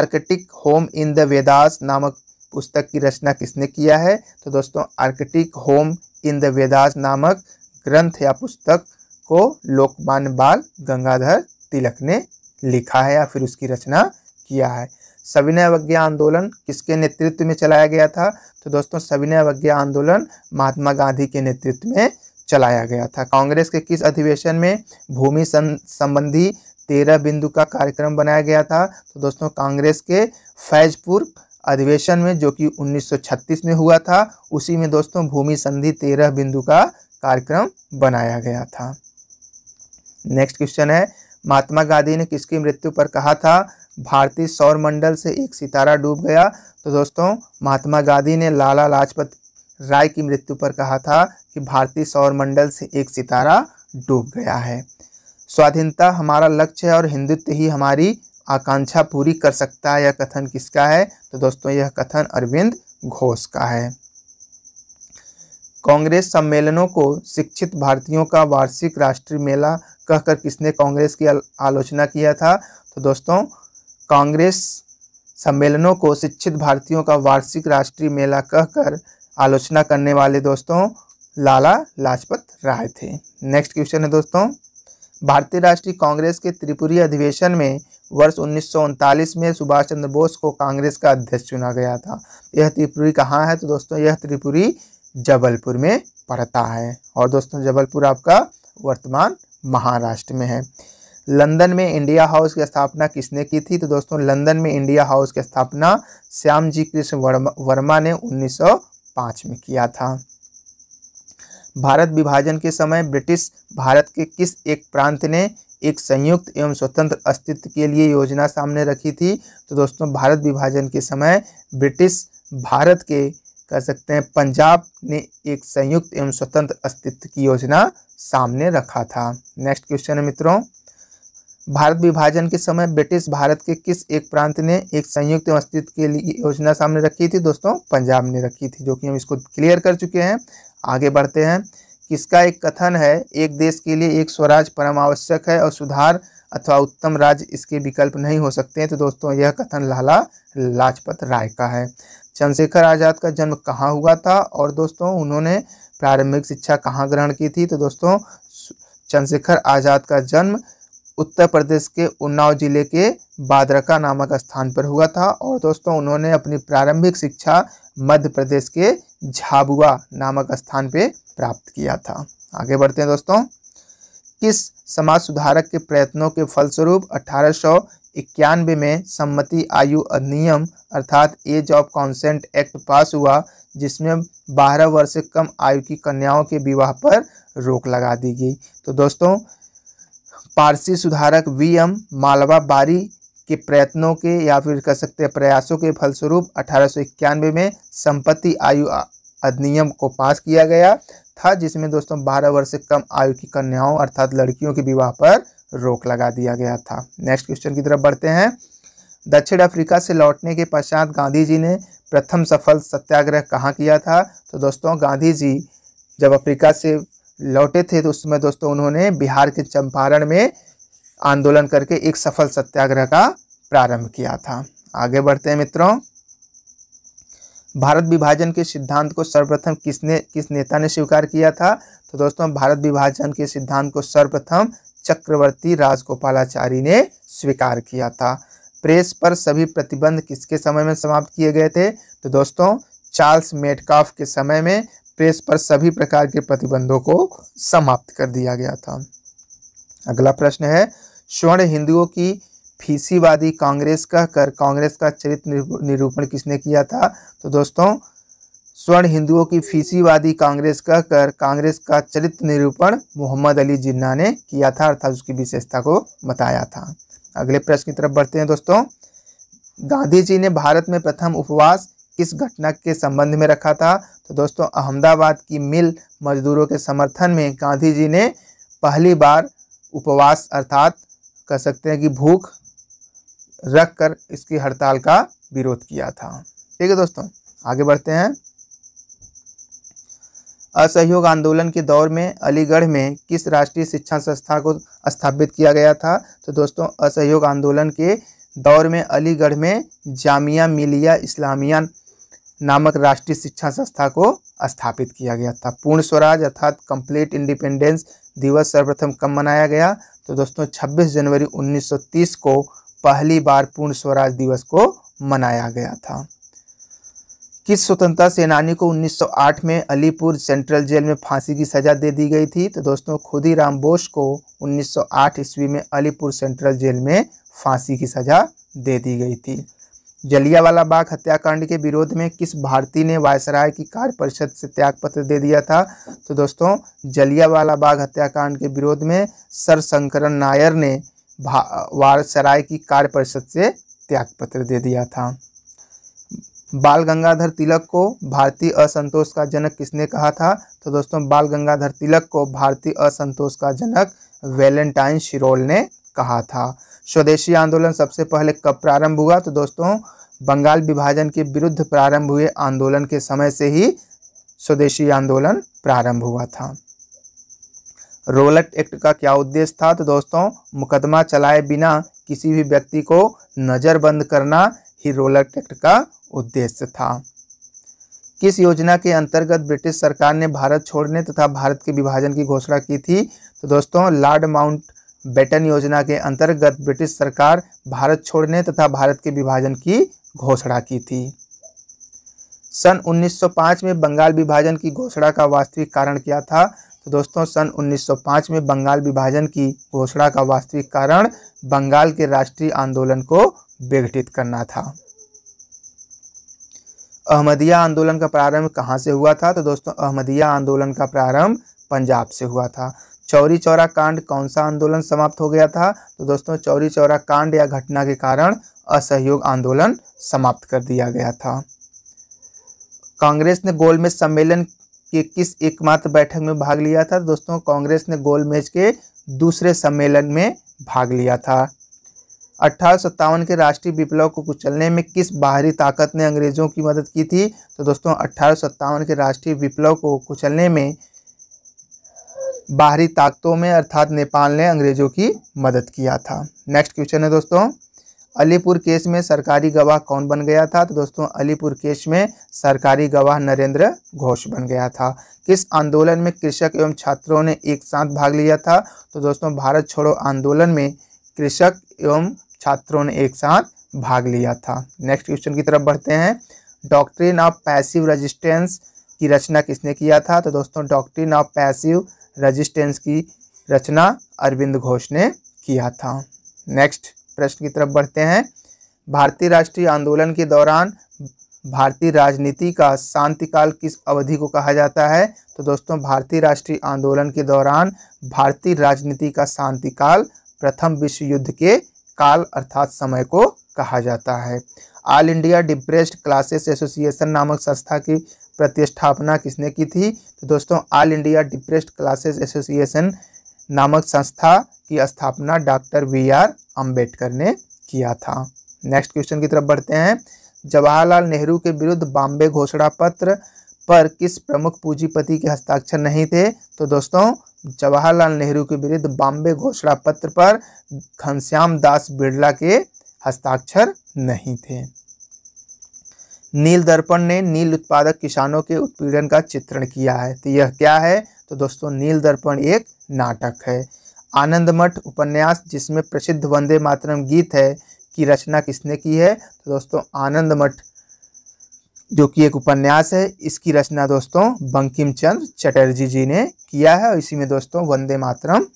Arctic home in the Vedas नामक पुस्तक की रचना किसने किया है तो दोस्तों Arctic home in the Vedas नामक ग्रंथ या पुस्तक को लोकमान बाल गंगाधर तिलक ने लिखा है या फिर उसकी रचना किया है सविनय अवज्ञा आंदोलन किसके नेतृत्व में चलाया गया था तो दोस्तों सविनय अवज्ञा आंदोलन महात्मा गांधी के नेतृत्व में चलाया गया था कांग्रेस के किस अधिवेशन में भूमि संबंधी तेरह बिंदु का कार्यक्रम बनाया गया था तो दोस्तों कांग्रेस के फैजपुर अधिवेशन में जो कि 1936 में हुआ था उसी में दोस्तों भूमि संधि तेरह बिंदु का कार्यक्रम बनाया गया था नेक्स्ट क्वेश्चन है महात्मा गांधी ने किसकी मृत्यु पर कहा था भारतीय सौर मंडल से एक सितारा डूब गया तो दोस्तों महात्मा गांधी ने लाला लाजपत राय की मृत्यु पर कहा था कि भारतीय सौर मंडल से एक सितारा डूब गया है स्वाधीनता हमारा लक्ष्य है और हिंदुत्व ही हमारी आकांक्षा पूरी कर सकता है यह कथन किसका है तो दोस्तों यह कथन अरविंद घोष का है कांग्रेस सम्मेलनों को शिक्षित भारतीयों का वार्षिक राष्ट्रीय मेला कहकर किसने कांग्रेस की आलोचना किया था तो दोस्तों कांग्रेस सम्मेलनों को शिक्षित भारतीयों का वार्षिक राष्ट्रीय मेला कहकर आलोचना करने वाले दोस्तों लाला लाजपत राय थे नेक्स्ट क्वेश्चन है दोस्तों भारतीय राष्ट्रीय कांग्रेस के त्रिपुरी अधिवेशन में वर्ष उन्नीस में सुभाष चंद्र बोस को कांग्रेस का अध्यक्ष चुना गया था यह त्रिपुरी कहाँ है तो दोस्तों यह त्रिपुरी जबलपुर में पड़ता है और दोस्तों जबलपुर आपका वर्तमान महाराष्ट्र में है लंदन में इंडिया हाउस की स्थापना किसने की थी तो दोस्तों लंदन में इंडिया हाउस की स्थापना श्याम जी कृष्ण वर्मा, वर्मा ने 1905 में किया था भारत विभाजन के समय ब्रिटिश भारत के किस एक प्रांत ने एक संयुक्त एवं स्वतंत्र अस्तित्व के लिए योजना सामने रखी थी तो दोस्तों भारत विभाजन के समय ब्रिटिश भारत के कह सकते हैं पंजाब ने एक संयुक्त एवं स्वतंत्र अस्तित्व की योजना सामने रखा था नेक्स्ट क्वेश्चन है मित्रों भारत विभाजन के समय ब्रिटिश भारत के किस एक प्रांत ने एक संयुक्त एवं अस्तित्व के लिए योजना सामने रखी थी दोस्तों पंजाब ने रखी थी जो कि हम इसको क्लियर कर चुके हैं आगे बढ़ते हैं किसका एक कथन है एक देश के लिए एक स्वराज परमावश्यक है और सुधार अथवा उत्तम राज्य इसके विकल्प नहीं हो सकते हैं तो दोस्तों यह कथन लाला लाजपत राय का है चंद्रशेखर आज़ाद का जन्म कहाँ हुआ था और दोस्तों उन्होंने प्रारंभिक शिक्षा कहाँ ग्रहण की थी तो दोस्तों चंद्रशेखर आज़ाद का जन्म उत्तर प्रदेश के उन्नाव जिले के बादरका नामक स्थान पर हुआ था और दोस्तों उन्होंने अपनी प्रारंभिक शिक्षा मध्य प्रदेश के झाबुआ नामक स्थान पे प्राप्त किया था आगे बढ़ते हैं दोस्तों किस समाज सुधारक के प्रयत्नों के फलस्वरूप अठारह में सम्मति आयु अधिनियम अर्थात age of consent act pass हुआ जिसमें 12 वर्ष से कम आयु की कन्याओं के विवाह पर रोक लगा दी गई तो दोस्तों पारसी सुधारक वी एम मालवा बारी के प्रयत्नों के या फिर कह सकते हैं प्रयासों के फलस्वरूप अठारह में संपत्ति आयु अधिनियम को पास किया गया था जिसमें दोस्तों 12 वर्ष से कम आयु की कन्याओं अर्थात लड़कियों के विवाह पर रोक लगा दिया गया था नेक्स्ट क्वेश्चन की तरफ बढ़ते हैं दक्षिण अफ्रीका से लौटने के पश्चात गांधी जी ने प्रथम सफल सत्याग्रह कहाँ किया था तो दोस्तों गांधी जी जब अफ्रीका से लौटे थे तो उस समय दोस्तों उन्होंने बिहार के चंपारण में आंदोलन करके एक सफल सत्याग्रह का प्रारंभ किया था आगे बढ़ते हैं मित्रों भारत विभाजन के सिद्धांत को सर्वप्रथम किसने किस नेता ने स्वीकार किया था तो दोस्तों भारत विभाजन के सिद्धांत को सर्वप्रथम चक्रवर्ती राजगोपालाचारी ने स्वीकार किया था प्रेस पर सभी प्रतिबंध किसके समय में समाप्त किए गए थे तो दोस्तों चार्ल्स मेटकाफ के समय में प्रेस पर सभी प्रकार के प्रतिबंधों को समाप्त कर दिया गया था अगला प्रश्न है स्वर्ण हिंदुओं की फीसीवादी कांग्रेस कहकर कांग्रेस का चरित्र निरूपण किसने किया था तो दोस्तों स्वर्ण हिंदुओं की फीसीवादी कांग्रेस कहकर कांग्रेस का चरित्र निरूपण मोहम्मद अली जिन्ना ने किया था अर्थात उसकी विशेषता को बताया था अगले प्रश्न की तरफ बढ़ते हैं दोस्तों गांधी जी ने भारत में प्रथम उपवास किस घटना के संबंध में रखा था तो दोस्तों अहमदाबाद की मिल मजदूरों के समर्थन में गांधी जी ने पहली बार उपवास अर्थात कह सकते हैं कि भूख रख कर इसकी हड़ताल का विरोध किया था ठीक है दोस्तों आगे बढ़ते हैं असहयोग आंदोलन के दौर में अलीगढ़ में किस राष्ट्रीय शिक्षा संस्था को स्थापित किया गया था तो दोस्तों असहयोग आंदोलन के दौर में अलीगढ़ में जामिया मिलिया इस्लामिया नामक राष्ट्रीय शिक्षा संस्था को स्थापित किया गया था पूर्ण स्वराज अर्थात कंप्लीट इंडिपेंडेंस दिवस सर्वप्रथम कब मनाया गया तो दोस्तों 26 जनवरी 1930 को पहली बार पूर्ण स्वराज दिवस को मनाया गया था किस स्वतंत्रता सेनानी को 1908 में अलीपुर सेंट्रल जेल में फांसी की सज़ा दे दी गई थी तो दोस्तों खुदीराम बोस को 1908 ईस्वी में अलीपुर सेंट्रल जेल में फांसी की सज़ा दे दी गई थी जलियावाला बाग हत्याकांड के विरोध में किस भारती ने वायसराय की कार्य परिषद से त्यागपत्र दे दिया था तो दोस्तों जलियावाला बाग हत्याकांड के विरोध में सर शंकरण नायर ने वायसराय की कार्य परिषद से त्यागपत्र दे दिया था बाल गंगाधर तिलक को भारतीय असंतोष का जनक किसने कहा था तो दोस्तों बाल गंगाधर तिलक को भारतीय असंतोष का जनक वैलेंटाइन शिरोल ने कहा था स्वदेशी आंदोलन सबसे पहले कब प्रारंभ हुआ तो दोस्तों बंगाल विभाजन के विरुद्ध प्रारंभ हुए आंदोलन के समय से ही स्वदेशी आंदोलन प्रारंभ हुआ था रोलट एक्ट का क्या उद्देश्य था तो दोस्तों मुकदमा चलाए बिना किसी भी व्यक्ति को नज़रबंद करना ही रोलट एक्ट का उद्देश्य था किस योजना के अंतर्गत ब्रिटिश सरकार ने भारत छोड़ने तथा भारत के विभाजन की घोषणा की थी तो दोस्तों लॉर्ड माउंट बेटन योजना के अंतर्गत ब्रिटिश सरकार भारत छोड़ने तथा भारत के विभाजन की घोषणा की थी सन 1905 में बंगाल विभाजन की घोषणा का वास्तविक कारण क्या था तो दोस्तों सन 1905 में बंगाल विभाजन की घोषणा का वास्तविक कारण बंगाल के राष्ट्रीय आंदोलन को विघटित करना था अहमदिया आंदोलन का प्रारंभ कहाँ से हुआ था तो दोस्तों अहमदिया आंदोलन का प्रारंभ पंजाब से हुआ था चौरी चौरा कांड कौन सा आंदोलन समाप्त हो गया था तो दोस्तों चौरी चौरा कांड या घटना के कारण असहयोग आंदोलन समाप्त कर दिया गया था कांग्रेस ने गोलमेज सम्मेलन के किस एकमात्र बैठक में भाग लिया था तो दोस्तों कांग्रेस ने गोलमेज के दूसरे सम्मेलन में भाग लिया था अठारह के राष्ट्रीय विप्लव को कुचलने में किस बाहरी ताकत ने अंग्रेजों की मदद की थी तो दोस्तों अठारह के राष्ट्रीय विप्लव को कुचलने में बाहरी ताकतों में अर्थात नेपाल ने अंग्रेज़ों की मदद किया था नेक्स्ट क्वेश्चन है दोस्तों अलीपुर केस में सरकारी गवाह कौन बन गया था तो दोस्तों अलीपुर केस में सरकारी गवाह नरेंद्र घोष बन गया था किस आंदोलन में कृषक एवं छात्रों ने एक साथ भाग लिया था तो दोस्तों भारत छोड़ो आंदोलन में कृषक एवं छात्रों ने एक साथ भाग लिया था नेक्स्ट क्वेश्चन की तरफ बढ़ते हैं डॉक्ट्रिन ऑफ पैसिव रजिस्टेंस की रचना किसने किया था तो दोस्तों डॉक्ट्रिन ऑफ पैसिव रजिस्टेंस की रचना अरविंद घोष ने किया था नेक्स्ट प्रश्न की तरफ बढ़ते हैं भारतीय राष्ट्रीय आंदोलन के दौरान भारतीय राजनीति का शांतिकाल किस अवधि को कहा जाता है तो दोस्तों भारतीय राष्ट्रीय आंदोलन के दौरान भारतीय राजनीति का शांतिकाल प्रथम विश्व युद्ध के काल अर्थात समय को कहा जाता है All India Depressed Classes Association नामक संस्था की प्रतिष्ठापना किसने की थी तो दोस्तों All India Depressed Classes Association नामक संस्था की स्थापना डॉक्टर वी आर अम्बेडकर ने किया था नेक्स्ट क्वेश्चन की तरफ बढ़ते हैं जवाहरलाल नेहरू के विरुद्ध बॉम्बे घोषणा पत्र पर किस प्रमुख पूंजीपति के हस्ताक्षर नहीं थे तो दोस्तों जवाहरलाल नेहरू के विरुद्ध बॉम्बे घोषणा पत्र पर घनश्याम दास बिरला के हस्ताक्षर नहीं थे नील दर्पण ने नील उत्पादक किसानों के उत्पीड़न का चित्रण किया है तो यह क्या है तो दोस्तों नील दर्पण एक नाटक है आनंद मठ उपन्यास जिसमें प्रसिद्ध वंदे मातरम गीत है की रचना किसने की है तो दोस्तों मठ जो कि एक उपन्यास है इसकी रचना दोस्तों बंकिम चंद्र चटर्जी जी ने किया है और इसी में दोस्तों वंदे मातरम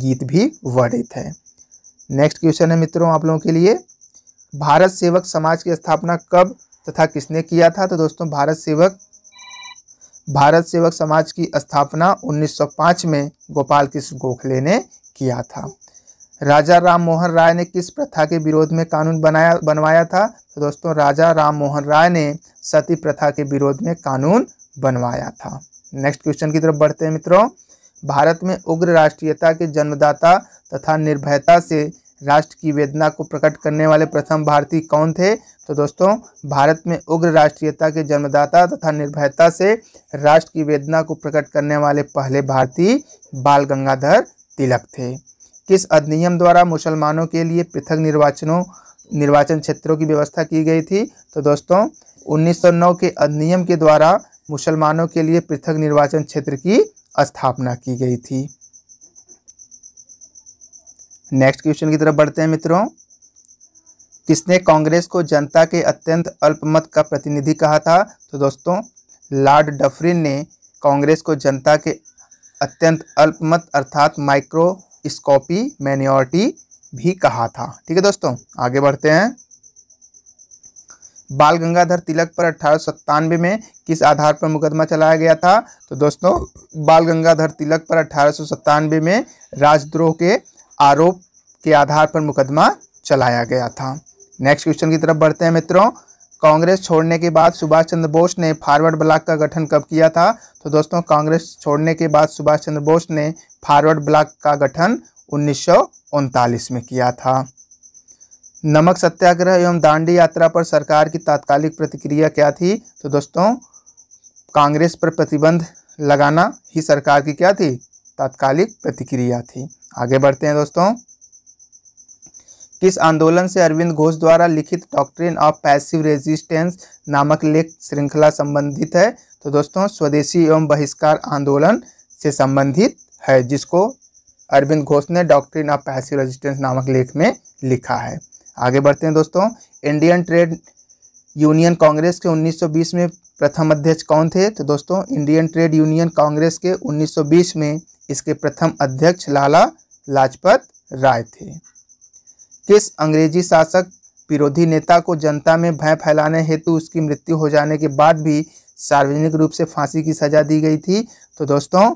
गीत भी वर्णित है नेक्स्ट क्वेश्चन है मित्रों आप लोगों के लिए भारत सेवक समाज की स्थापना कब तथा किसने किया था तो दोस्तों भारत सेवक भारत सेवक समाज की स्थापना 1905 में गोपाल कृष्ण गोखले ने किया था राजा राम मोहन राय ने किस प्रथा के विरोध में कानून बनाया बनवाया था तो दोस्तों राजा राम मोहन राय ने सती प्रथा के विरोध में कानून बनवाया था नेक्स्ट क्वेश्चन की तरफ बढ़ते हैं मित्रों भारत में उग्र राष्ट्रीयता के जन्मदाता तथा निर्भयता से राष्ट्र की वेदना को प्रकट करने वाले प्रथम भारतीय कौन थे तो दोस्तों भारत में उग्र राष्ट्रीयता के जन्मदाता तथा निर्भयता से राष्ट्र की वेदना को प्रकट करने वाले पहले भारतीय बाल गंगाधर तिलक थे किस अधिनियम द्वारा मुसलमानों के लिए पृथक निर्वाचनों निर्वाचन क्षेत्रों की व्यवस्था की गई थी तो दोस्तों 1909 के अधिनियम के द्वारा मुसलमानों के लिए पृथक निर्वाचन क्षेत्र की स्थापना की गई थी नेक्स्ट क्वेश्चन की तरफ बढ़ते हैं मित्रों किसने कांग्रेस को जनता के अत्यंत अल्पमत का प्रतिनिधि कहा था तो दोस्तों लॉर्ड डफरिन ने कांग्रेस को जनता के अत्यंत अल्पमत अर्थात माइक्रोस्कोपी मैन्योरिटी भी कहा था ठीक है दोस्तों आगे बढ़ते हैं बाल गंगाधर तिलक पर अठारह में किस आधार पर मुकदमा चलाया गया था तो दोस्तों बाल गंगाधर तिलक पर अठारह में राजद्रोह के आरोप के आधार पर मुकदमा चलाया गया था नेक्स्ट क्वेश्चन की तरफ बढ़ते हैं मित्रों कांग्रेस छोड़ने के बाद सुभाष चंद्र बोस ने फॉरवर्ड ब्लॉक का गठन कब किया था तो दोस्तों कांग्रेस छोड़ने के बाद सुभाष चंद्र बोस ने फॉरवर्ड ब्लॉक का गठन उन्नीस में किया था नमक सत्याग्रह एवं दांडी यात्रा पर सरकार की तात्कालिक प्रतिक्रिया क्या थी तो दोस्तों कांग्रेस पर प्रतिबंध लगाना ही सरकार की क्या थी तात्कालिक प्रतिक्रिया थी आगे बढ़ते हैं दोस्तों किस आंदोलन से अरविंद घोष द्वारा लिखित डॉक्ट्रिन ऑफ पैसिव रेजिस्टेंस नामक लेख श्रृंखला संबंधित है तो दोस्तों स्वदेशी एवं बहिष्कार आंदोलन से संबंधित है जिसको अरविंद घोष ने डॉक्ट्रिन ऑफ पैसिव रेजिस्टेंस नामक लेख में लिखा है आगे बढ़ते हैं दोस्तों इंडियन ट्रेड यूनियन कांग्रेस के 1920 में प्रथम अध्यक्ष कौन थे तो दोस्तों इंडियन ट्रेड यूनियन कांग्रेस के 1920 में इसके प्रथम अध्यक्ष लाला लाजपत राय थे किस अंग्रेजी शासक विरोधी नेता को जनता में भय फैलाने हेतु उसकी मृत्यु हो जाने के बाद भी सार्वजनिक रूप से फांसी की सजा दी गई थी तो दोस्तों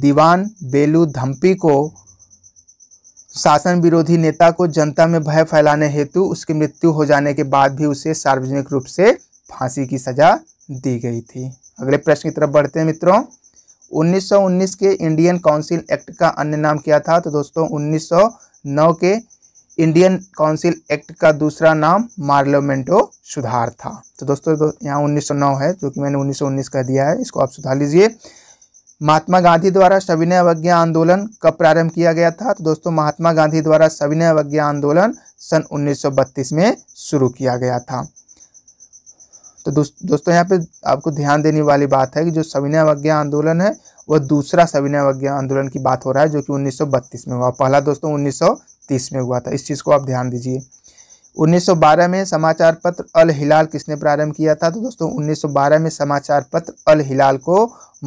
दीवान बेलू धम्पी को शासन विरोधी नेता को जनता में भय फैलाने हेतु उसकी मृत्यु हो जाने के बाद भी उसे सार्वजनिक रूप से फांसी की सजा दी गई थी अगले प्रश्न की तरफ बढ़ते हैं मित्रों 1919 के इंडियन काउंसिल एक्ट का अन्य नाम क्या था तो दोस्तों 1909 के इंडियन काउंसिल एक्ट का दूसरा नाम मार्लोमेंटो सुधार था तो दोस्तों दो, तो यहाँ 1909 है जो कि मैंने 1919 कह दिया है इसको आप सुधार लीजिए महात्मा गांधी द्वारा सविनय अवज्ञा आंदोलन कब प्रारंभ किया गया था तो दोस्तों महात्मा गांधी द्वारा सविनय अवज्ञा आंदोलन सन 1932 में शुरू किया गया था तो दोस्त, दोस्तों यहाँ पे आपको ध्यान देने वाली बात है कि जो सविनय अवज्ञा आंदोलन है वह दूसरा सविनय अवज्ञा आंदोलन की बात हो रहा है जो कि 1932 में हुआ पहला दोस्तों 1930 में हुआ था इस चीज़ को आप ध्यान दीजिए 1912 में समाचार पत्र अल हिलाल किसने प्रारंभ किया था तो दोस्तों 1912 में समाचार पत्र अल हिलाल को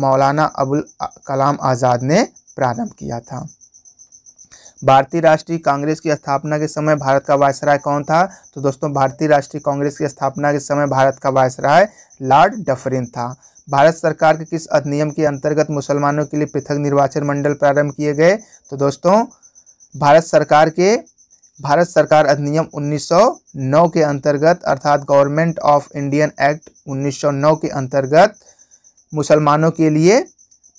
मौलाना अबुल कलाम आज़ाद ने प्रारंभ किया था भारतीय राष्ट्रीय कांग्रेस की स्थापना के समय भारत का वायसराय कौन था तो दोस्तों भारतीय राष्ट्रीय कांग्रेस की स्थापना के समय भारत का वायसराय लॉर्ड डफरिन था भारत सरकार के किस अधिनियम के अंतर्गत मुसलमानों के लिए पृथक निर्वाचन मंडल प्रारंभ किए गए तो दोस्तों भारत सरकार के भारत सरकार अधिनियम 1909 के अंतर्गत अर्थात गवर्नमेंट ऑफ इंडियन एक्ट 1909 के अंतर्गत मुसलमानों के लिए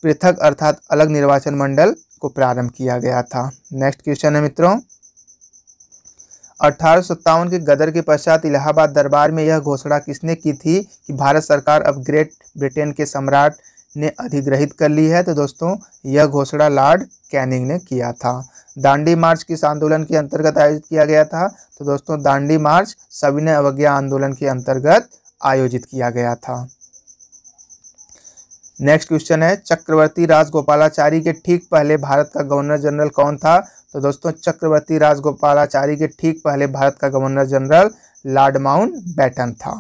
पृथक अर्थात अलग निर्वाचन मंडल को प्रारंभ किया गया था नेक्स्ट क्वेश्चन है मित्रों अठारह के गदर के पश्चात इलाहाबाद दरबार में यह घोषणा किसने की थी कि भारत सरकार अब ग्रेट ब्रिटेन के सम्राट ने अधिग्रहित कर ली है तो दोस्तों यह घोषणा लॉर्ड कैनिंग ने किया था दांडी मार्च किस आंदोलन के अंतर्गत आयोजित किया गया था तो दोस्तों दांडी मार्च सविनय अवज्ञा आंदोलन के अंतर्गत आयोजित किया गया था नेक्स्ट क्वेश्चन है चक्रवर्ती राजगोपालाचारी के ठीक पहले भारत का गवर्नर जनरल कौन था तो दोस्तों चक्रवर्ती राजगोपालाचारी के ठीक पहले भारत का governor general Lord Mountbatten था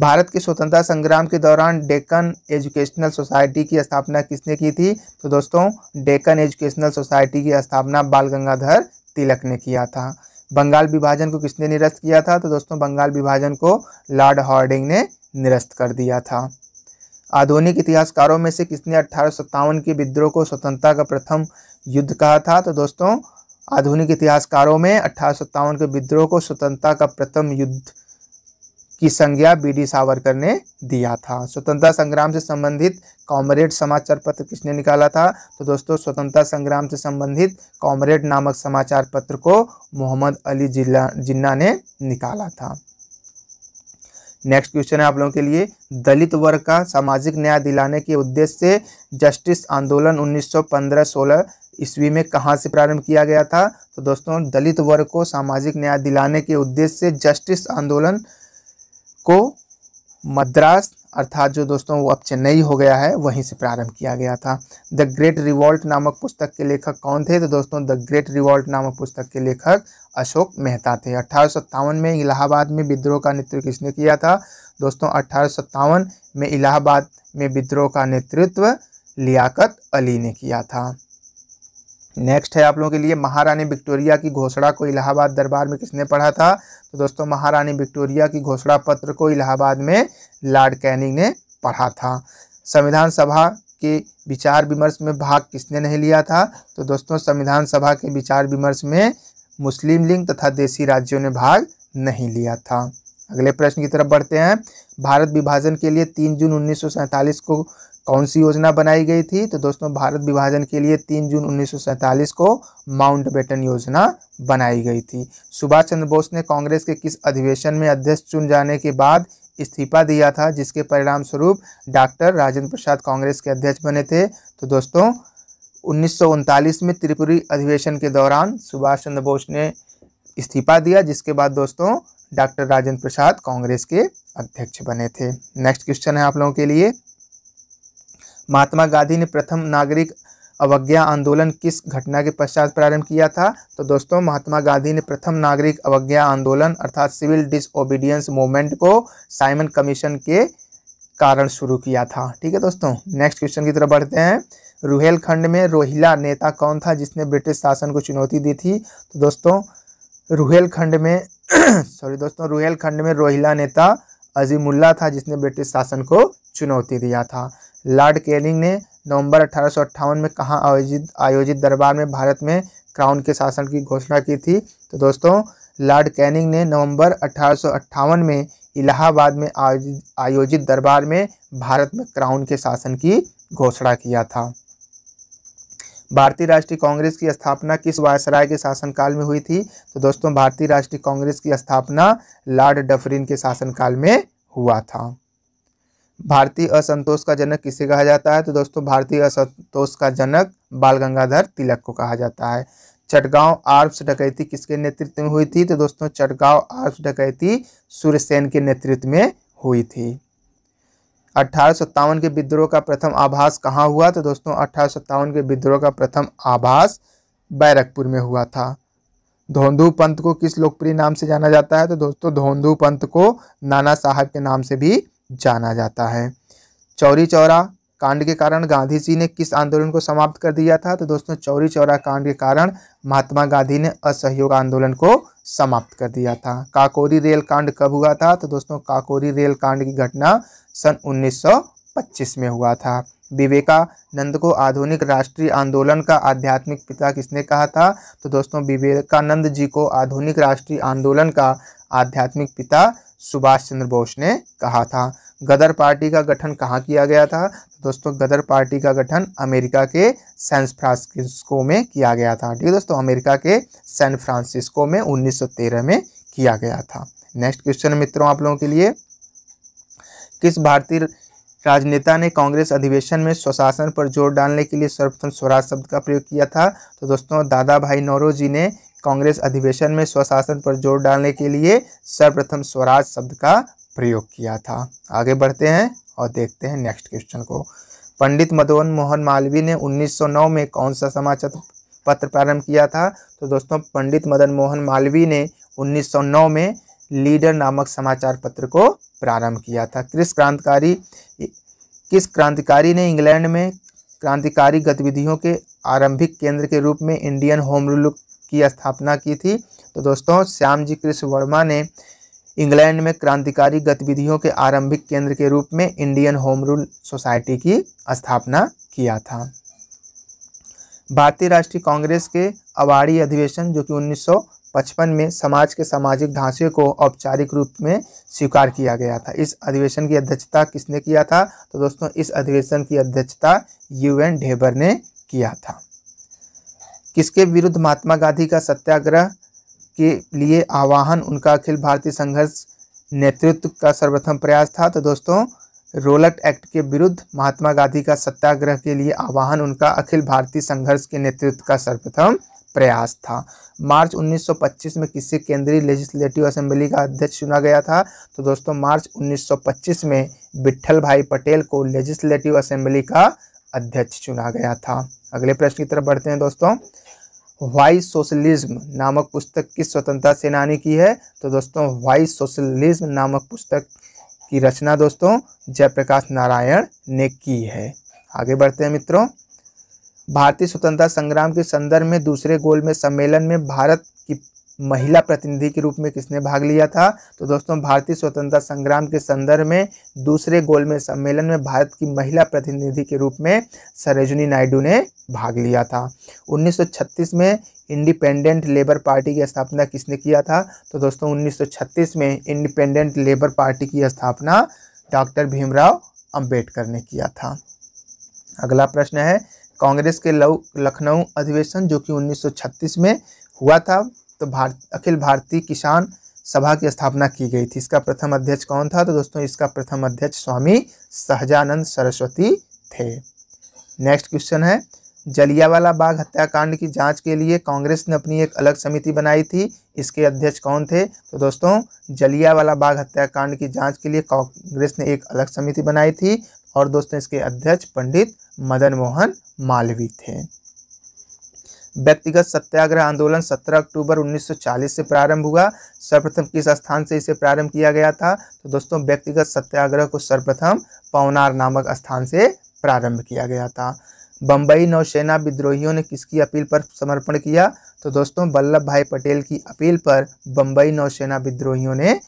भारत के स्वतंत्रता संग्राम के दौरान डेकन एजुकेशनल सोसाइटी की स्थापना किसने की थी तो दोस्तों डेकन एजुकेशनल सोसाइटी की स्थापना बाल गंगाधर तिलक ने किया था बंगाल विभाजन को किसने निरस्त किया था तो दोस्तों बंगाल विभाजन को लॉर्ड हॉर्डिंग ने निरस्त कर दिया था आधुनिक इतिहासकारों में से किसने अठारह के विद्रोह को स्वतंत्रता का प्रथम युद्ध कहा था तो दोस्तों आधुनिक इतिहासकारों में अठारह के विद्रोह को स्वतंत्रता का प्रथम युद्ध की संज्ञा बी डी सावरकर ने दिया था स्वतंत्रता संग्राम से संबंधित कॉमरेड समाचार पत्र किसने निकाला था तो दोस्तों स्वतंत्रता संग्राम से संबंधित कॉमरेड नामक समाचार पत्र को मोहम्मद अली जिला जिन्ना ने निकाला था नेक्स्ट क्वेश्चन है आप लोगों के लिए दलित वर्ग का सामाजिक न्याय दिलाने के उद्देश्य से जस्टिस आंदोलन उन्नीस सौ ईस्वी में कहाँ से प्रारंभ किया गया था तो दोस्तों दलित वर्ग को सामाजिक न्याय दिलाने के उद्देश्य से जस्टिस आंदोलन को मद्रास अर्थात जो दोस्तों वो अब चेन्नई हो गया है वहीं से प्रारंभ किया गया था द ग्रेट रिवॉल्ट नामक पुस्तक के लेखक कौन थे तो दोस्तों द ग्रेट रिवॉल्ट नामक पुस्तक के लेखक अशोक मेहता थे अठारह में इलाहाबाद में विद्रोह का नेतृत्व किसने किया था दोस्तों अठारह में इलाहाबाद में विद्रोह का नेतृत्व लियाकत अली ने किया था नेक्स्ट है आप लोगों के लिए महारानी विक्टोरिया की घोषणा को इलाहाबाद दरबार में किसने पढ़ा था तो दोस्तों महारानी विक्टोरिया की घोषणा पत्र को इलाहाबाद में लॉर्ड कैनिंग ने पढ़ा था संविधान सभा के विचार विमर्श में भाग किसने नहीं लिया था तो दोस्तों संविधान सभा के विचार विमर्श में मुस्लिम लीग तथा देसी राज्यों ने भाग नहीं लिया था अगले प्रश्न की तरफ बढ़ते हैं भारत विभाजन के लिए तीन जून उन्नीस को कौन सी योजना बनाई गई थी तो दोस्तों भारत विभाजन के लिए 3 जून उन्नीस को माउंट बेटन योजना बनाई गई थी सुभाष चंद्र बोस ने कांग्रेस के किस अधिवेशन में अध्यक्ष चुन जाने के बाद इस्तीफा दिया था जिसके परिणाम स्वरूप डॉक्टर राजेंद्र प्रसाद कांग्रेस के अध्यक्ष बने थे तो दोस्तों उन्नीस में त्रिपुरी अधिवेशन के दौरान सुभाष चंद्र बोस ने इस्तीफा दिया जिसके बाद दोस्तों डॉक्टर राजेंद्र प्रसाद कांग्रेस के अध्यक्ष बने थे नेक्स्ट क्वेश्चन है आप लोगों के लिए महात्मा गांधी ने प्रथम नागरिक अवज्ञा आंदोलन किस घटना के पश्चात प्रारंभ किया था तो दोस्तों महात्मा गांधी ने प्रथम नागरिक अवज्ञा आंदोलन अर्थात सिविल डिसओबीडियंस मूवमेंट को साइमन कमीशन के कारण शुरू किया था ठीक है दोस्तों नेक्स्ट क्वेश्चन की तरफ बढ़ते हैं रुहेलखंड में रोहिला नेता कौन था जिसने ब्रिटिश शासन को चुनौती दी थी तो दोस्तों रुहेलखंड में सॉरी दोस्तों रुहेलखंड में रोहिला नेता अजीमुल्ला था जिसने ब्रिटिश शासन को चुनौती दिया था लॉर्ड केलिंग ने नवंबर अठारह में कहाँ आयोजित आयोजित दरबार में भारत में क्राउन के शासन की घोषणा की थी तो दोस्तों लॉर्ड कैनिंग ने नवंबर अठारह में इलाहाबाद में आयोजित आयोजित दरबार में भारत में क्राउन के शासन की घोषणा किया था भारतीय राष्ट्रीय कांग्रेस की स्थापना किस वायसराय के शासनकाल में हुई थी तो दोस्तों भारतीय राष्ट्रीय कांग्रेस की स्थापना लॉर्ड डफरिन के शासनकाल में हुआ था भारतीय असंतोष का जनक किसे कहा जाता है तो दोस्तों भारतीय असंतोष का जनक बाल गंगाधर तिलक को कहा जाता है चटगांव आर्ब्स डकैती किसके नेतृत्व में हुई थी तो दोस्तों चटगांव आर्ब्स डकैती सूर्यसेन के नेतृत्व में हुई थी अठारह के विद्रोह का प्रथम आभास कहाँ हुआ तो दोस्तों अठारह के विद्रोह का प्रथम आभास बैरकपुर में हुआ था धोंधु पंत को किस लोकप्रिय नाम से जाना जाता है तो दोस्तों धोंधु पंत को नाना साहब के नाम से भी जाना जाता है चौरी चौरा कांड के कारण गांधी जी ने किस आंदोलन को समाप्त कर दिया था तो दोस्तों चौरी चौरा कांड के कारण महात्मा गांधी ने असहयोग आंदोलन को समाप्त कर दिया था काकोरी रेल कांड कब हुआ था तो दोस्तों काकोरी रेल कांड की घटना सन उन्नीस में हुआ था विवेकानंद को आधुनिक राष्ट्रीय आंदोलन का आध्यात्मिक पिता किसने कहा था तो दोस्तों विवेकानंद जी को आधुनिक राष्ट्रीय आंदोलन का आध्यात्मिक पिता सुभाष चंद्र बोस ने कहा था गदर पार्टी का गठन कहाँ किया गया था तो दोस्तों गदर पार्टी का गठन अमेरिका के सैन फ्रांसिस्को में किया गया था ठीक है दोस्तों अमेरिका के सैन फ्रांसिस्को में 1913 में किया गया था नेक्स्ट क्वेश्चन मित्रों आप लोगों के लिए किस भारतीय राजनेता ने कांग्रेस अधिवेशन में स्वशासन पर जोर डालने के लिए सर्वप्रथम स्वराज शब्द का प्रयोग किया था तो दोस्तों दादा भाई जी ने कांग्रेस अधिवेशन में स्वशासन पर जोर डालने के लिए सर्वप्रथम स्वराज शब्द का प्रयोग किया था आगे बढ़ते हैं और देखते हैं नेक्स्ट क्वेश्चन को पंडित मदन मोहन मालवीय ने 1909 में कौन सा समाचार पत्र प्रारंभ किया था तो दोस्तों पंडित मदन मोहन मालवीय ने 1909 में लीडर नामक समाचार पत्र को प्रारंभ किया था किस क्रांतिकारी किस क्रांतिकारी ने इंग्लैंड में क्रांतिकारी गतिविधियों के आरंभिक केंद्र के रूप में इंडियन होम रूल की स्थापना की थी तो दोस्तों श्याम जी कृष्ण वर्मा ने इंग्लैंड में क्रांतिकारी गतिविधियों के आरंभिक केंद्र के रूप में इंडियन होम रूल सोसाइटी की स्थापना किया था भारतीय राष्ट्रीय कांग्रेस के अवाड़ी अधिवेशन जो कि 1955 में समाज के सामाजिक ढांचे को औपचारिक रूप में स्वीकार किया गया था इस अधिवेशन की अध्यक्षता किसने किया था तो दोस्तों इस अधिवेशन की अध्यक्षता यू एन ढेबर ने किया था किसके विरुद्ध महात्मा गांधी का सत्याग्रह के लिए आह्वान उनका अखिल भारतीय संघर्ष नेतृत्व का सर्वप्रथम प्रयास था तो दोस्तों रोलट एक्ट के विरुद्ध महात्मा गांधी का सत्याग्रह के लिए आह्वान उनका अखिल भारतीय संघर्ष के नेतृत्व का सर्वप्रथम प्रयास था मार्च 1925 में किसे केंद्रीय लेजिस्लेटिव असेंबली का अध्यक्ष चुना गया था तो दोस्तों मार्च 1925 में विट्ठल भाई पटेल को लेजिस्लेटिव असेंबली का अध्यक्ष चुना गया था अगले प्रश्न की तरफ बढ़ते हैं दोस्तों वाई सोशलिज्म नामक पुस्तक किस स्वतंत्रता सेनानी की है तो दोस्तों वाई सोशलिज्म नामक पुस्तक की रचना दोस्तों जयप्रकाश नारायण ने की है आगे बढ़ते हैं मित्रों भारतीय स्वतंत्रता संग्राम के संदर्भ में दूसरे गोल में सम्मेलन में भारत महिला प्रतिनिधि के रूप में किसने भाग लिया था तो दोस्तों भारतीय स्वतंत्रता संग्राम के संदर्भ में दूसरे गोलमेज सम्मेलन में भारत की महिला प्रतिनिधि के रूप में सरोजनी नायडू ने भाग लिया था 1936 में इंडिपेंडेंट लेबर पार्टी की स्थापना किसने किया था तो दोस्तों 1936 में इंडिपेंडेंट लेबर पार्टी की स्थापना डॉक्टर भीमराव अम्बेडकर ने किया था अगला प्रश्न है कांग्रेस के लखनऊ अधिवेशन जो कि उन्नीस में हुआ था तो भारत अखिल भारतीय किसान सभा की स्थापना की गई थी इसका प्रथम अध्यक्ष कौन था तो दोस्तों इसका प्रथम अध्यक्ष स्वामी सहजानंद सरस्वती थे नेक्स्ट क्वेश्चन है जलियावाला बाग हत्याकांड की जांच के लिए कांग्रेस ने अपनी एक अलग समिति बनाई थी इसके अध्यक्ष कौन थे तो दोस्तों जलियावाला बाग हत्याकांड की जांच के लिए कांग्रेस ने एक अलग समिति बनाई थी और दोस्तों इसके अध्यक्ष पंडित मदन मोहन मालवीय थे व्यक्तिगत सत्याग्रह आंदोलन 17 अक्टूबर 1940 से प्रारंभ हुआ सर्वप्रथम किस स्थान से इसे प्रारंभ किया गया था तो दोस्तों व्यक्तिगत सत्याग्रह को सर्वप्रथम पवनार नामक स्थान से प्रारंभ किया गया था बम्बई नौसेना विद्रोहियों ने किसकी अपील पर समर्पण किया तो दोस्तों वल्लभ भाई पटेल की अपील पर बम्बई नौसेना विद्रोहियों ने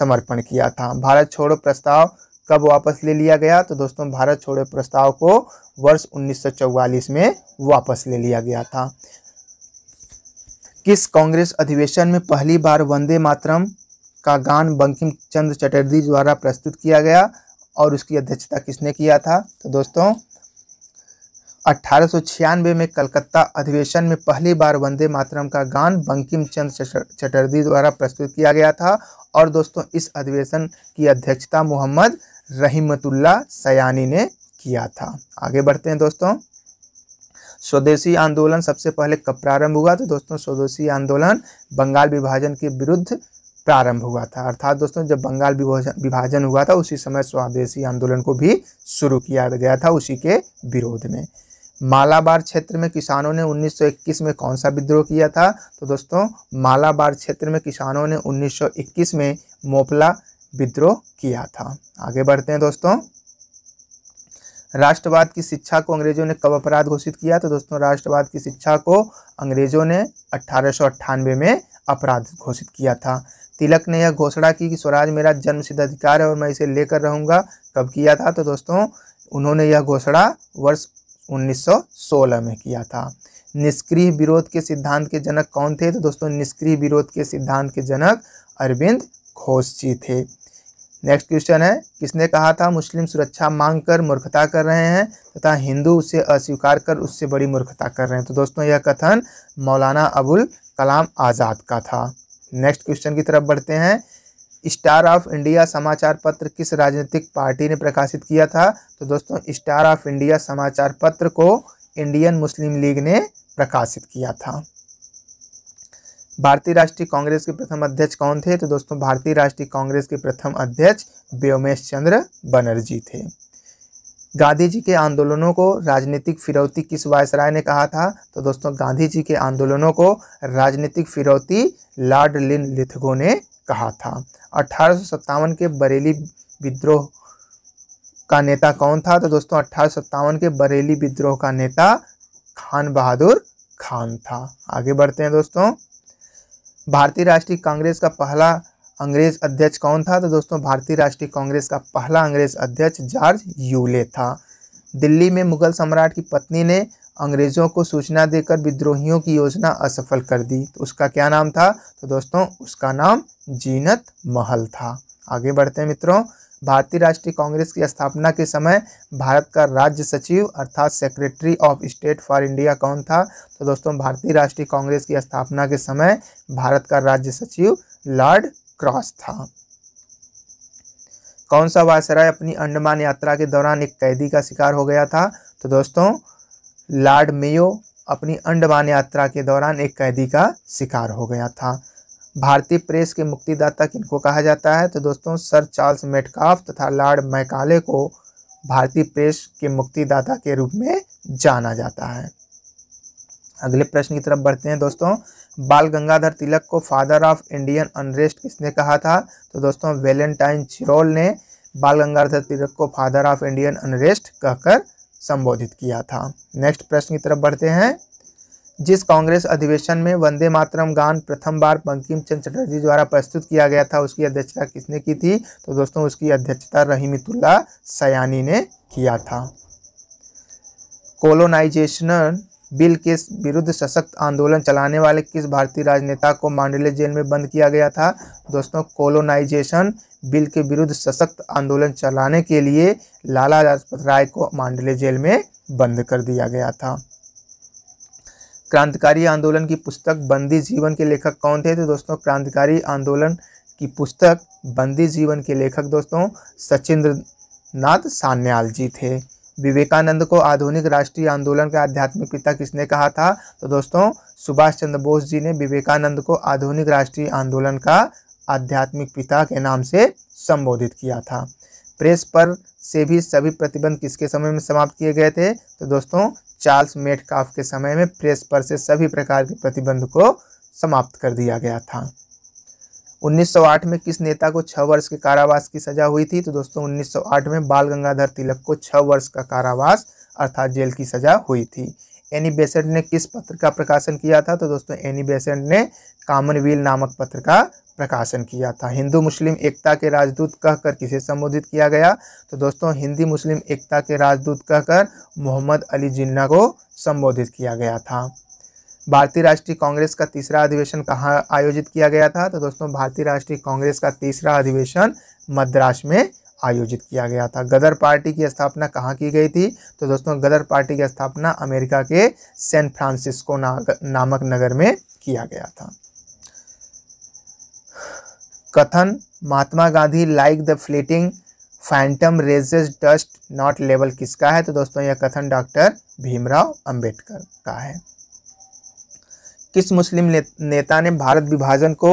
समर्पण किया था भारत छोड़ो प्रस्ताव कब वापस ले लिया गया तो दोस्तों भारत छोड़ो प्रस्ताव को वर्ष 1944 में वापस ले लिया गया था किस कांग्रेस अधिवेशन में पहली बार वंदे मातरम का गान बंकिम चंद्र चटर्जी द्वारा प्रस्तुत किया गया और उसकी अध्यक्षता किसने किया था तो दोस्तों अठारह में कलकत्ता अधिवेशन में पहली बार वंदे मातरम का गान बंकिम चंद चटर्जी द्वारा प्रस्तुत किया गया था और दोस्तों इस अधिवेशन की अध्यक्षता मोहम्मद रहीमतुल्ला सयानी ने किया था आगे बढ़ते हैं दोस्तों स्वदेशी आंदोलन सबसे पहले कब प्रारंभ हुआ तो दोस्तों स्वदेशी आंदोलन बंगाल विभाजन के विरुद्ध प्रारंभ हुआ था अर्थात दोस्तों जब बंगाल विभाजन हुआ था उसी समय स्वदेशी आंदोलन को भी शुरू किया गया था उसी के विरोध में मालाबार क्षेत्र में किसानों ने 1921 में कौन सा विद्रोह किया था तो दोस्तों मालाबार क्षेत्र में किसानों ने 1921 में मोपला विद्रोह किया था आगे बढ़ते हैं दोस्तों राष्ट्रवाद की शिक्षा को अंग्रेजों ने कब अपराध घोषित किया तो दोस्तों राष्ट्रवाद की शिक्षा को अंग्रेजों ने अट्ठारह में अपराध घोषित किया था तिलक ने यह घोषणा की कि स्वराज मेरा जन्मसिद्ध अधिकार है और मैं इसे लेकर रहूँगा कब किया था तो दोस्तों उन्होंने यह घोषणा वर्ष 1916 में किया था निष्क्रिय विरोध के सिद्धांत के जनक कौन थे तो दोस्तों निष्क्रिय विरोध के सिद्धांत के जनक अरविंद घोष जी थे नेक्स्ट क्वेश्चन है किसने कहा था मुस्लिम सुरक्षा मांग कर मूर्खता कर रहे हैं तथा हिंदू उसे अस्वीकार कर उससे बड़ी मूर्खता कर रहे हैं तो दोस्तों यह कथन मौलाना अबुल कलाम आज़ाद का था नेक्स्ट क्वेश्चन की तरफ बढ़ते हैं स्टार ऑफ इंडिया समाचार पत्र किस राजनीतिक पार्टी ने प्रकाशित किया था तो दोस्तों स्टार ऑफ इंडिया समाचार पत्र को इंडियन मुस्लिम लीग ने प्रकाशित किया था भारतीय राष्ट्रीय कांग्रेस के प्रथम अध्यक्ष कौन थे तो दोस्तों भारतीय राष्ट्रीय कांग्रेस के प्रथम अध्यक्ष व्योमेश चंद्र बनर्जी थे गांधी जी के आंदोलनों को राजनीतिक फिरौती किस वायसराय ने कहा था तो दोस्तों गांधी जी के आंदोलनों को राजनीतिक फिरौती लॉर्ड लिन लिथगो ने कहा था अठारह के बरेली विद्रोह का नेता कौन था तो दोस्तों अठारह के बरेली विद्रोह का नेता खान बहादुर खान था आगे बढ़ते हैं दोस्तों भारतीय राष्ट्रीय कांग्रेस का पहला अंग्रेज अध्यक्ष कौन था तो दोस्तों भारतीय राष्ट्रीय कांग्रेस का पहला अंग्रेज अध्यक्ष जॉर्ज यूले था दिल्ली में मुगल सम्राट की पत्नी ने अंग्रेज़ों को सूचना देकर विद्रोहियों की योजना असफल कर दी तो उसका क्या नाम था तो दोस्तों उसका नाम जीनत महल था आगे बढ़ते हैं मित्रों भारतीय राष्ट्रीय कांग्रेस की स्थापना के समय भारत का राज्य सचिव अर्थात secretary of state for India कौन था तो दोस्तों भारतीय राष्ट्रीय कांग्रेस की स्थापना के समय भारत का राज्य सचिव लॉर्ड क्रॉस था कौन सा वायसराय अपनी अंडमान यात्रा के दौरान एक कैदी का शिकार हो गया था तो दोस्तों लॉर्ड मेयो अपनी अंडमान यात्रा के दौरान एक कैदी का शिकार हो गया था भारतीय प्रेस के मुक्तिदाता किनको कहा जाता है तो दोस्तों सर चार्ल्स मेटकाफ तथा लॉर्ड मैकाले को भारतीय प्रेस के मुक्तिदाता के रूप में जाना जाता है अगले प्रश्न की तरफ बढ़ते हैं दोस्तों बाल गंगाधर तिलक को फादर ऑफ इंडियन अनरेस्ट किसने कहा था तो दोस्तों वेलेंटाइन चिरोल ने बाल गंगाधर तिलक को फादर ऑफ इंडियन अनरेस्ट कहकर संबोधित किया था नेक्स्ट प्रश्न की तरफ बढ़ते हैं जिस कांग्रेस अधिवेशन में वंदे मातरम गान प्रथम बार बंकिम चंद चटर्जी द्वारा प्रस्तुत किया गया था उसकी अध्यक्षता किसने की थी तो दोस्तों उसकी अध्यक्षता रहीमतुल्ला सयानी ने किया था कोलोनाइजेशन बिल के विरुद्ध सशक्त आंदोलन चलाने वाले किस भारतीय राजनेता को मांडले जेल में बंद किया गया था दोस्तों कोलोनाइजेशन बिल के विरुद्ध सशक्त आंदोलन चलाने के लिए लाला लाजपत राय को मांडले जेल में बंद कर दिया गया था क्रांतिकारी आंदोलन की पुस्तक बंदी जीवन के लेखक कौन थे तो दोस्तों क्रांतिकारी आंदोलन की पुस्तक बंदी जीवन के लेखक दोस्तों सचिंद्र नाथ सान्याल जी थे विवेकानंद को आधुनिक राष्ट्रीय आंदोलन का आध्यात्मिक पिता किसने कहा था तो दोस्तों सुभाष चंद्र बोस जी ने विवेकानंद को आधुनिक राष्ट्रीय आंदोलन का आध्यात्मिक पिता के नाम से संबोधित किया था प्रेस पर से भी सभी प्रतिबंध किसके समय में समाप्त किए गए थे तो दोस्तों चार्ल्स मेटकाफ के समय में प्रेस पर से सभी प्रकार के प्रतिबंध को समाप्त कर दिया गया था 1908 में किस नेता को छः वर्ष के कारावास की सजा हुई थी तो दोस्तों 1908 में बाल गंगाधर तिलक को छः वर्ष का कारावास अर्थात जेल की सजा हुई थी एनी बेसेंट ने किस पत्र का प्रकाशन किया था तो दोस्तों एनी बेसेंट ने कामनवील नामक पत्र का प्रकाशन किया था हिंदू मुस्लिम एकता के राजदूत कहकर किसे संबोधित किया गया तो दोस्तों हिंदी मुस्लिम एकता के राजदूत कहकर मोहम्मद अली जिन्ना को संबोधित किया गया था भारतीय राष्ट्रीय कांग्रेस का तीसरा अधिवेशन कहाँ आयोजित किया गया था तो दोस्तों भारतीय राष्ट्रीय कांग्रेस का तीसरा अधिवेशन मद्रास में आयोजित किया गया था गदर पार्टी की स्थापना कहाँ की गई थी तो दोस्तों गदर पार्टी की स्थापना अमेरिका के सैन फ्रांसिस्को नामक नगर में किया गया था कथन Mahatma Gandhi like the fleeting phantom raises dust not level किसका है तो दोस्तों यह कथन डॉक्टर भीमराव अंबेडकर का है किस मुस्लिम नेता ने भारत विभाजन को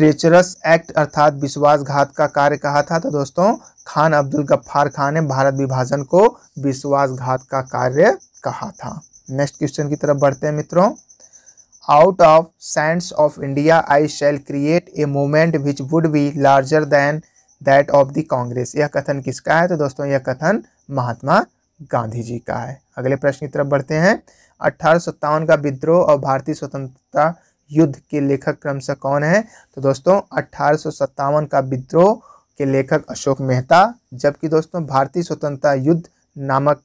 ट्रेचरस एक्ट अर्थात विश्वासघात का कार्य कहा था तो दोस्तों खान अब्दुल गफ्फार खान ने भारत विभाजन को विश्वासघात का कार्य कहा था नेक्स्ट क्वेश्चन की तरफ बढ़ते हैं मित्रों out of sands of India I shall create a moment which would be larger than that of the Congress यह कथन किसका है तो दोस्तों यह कथन महात्मा गांधी जी का है अगले प्रश्न की तरफ बढ़ते हैं अठारह का विद्रोह और भारतीय स्वतंत्रता युद्ध के लेखक क्रमशः कौन है तो दोस्तों अठारह का विद्रोह के लेखक अशोक मेहता जबकि दोस्तों भारतीय स्वतंत्रता युद्ध नामक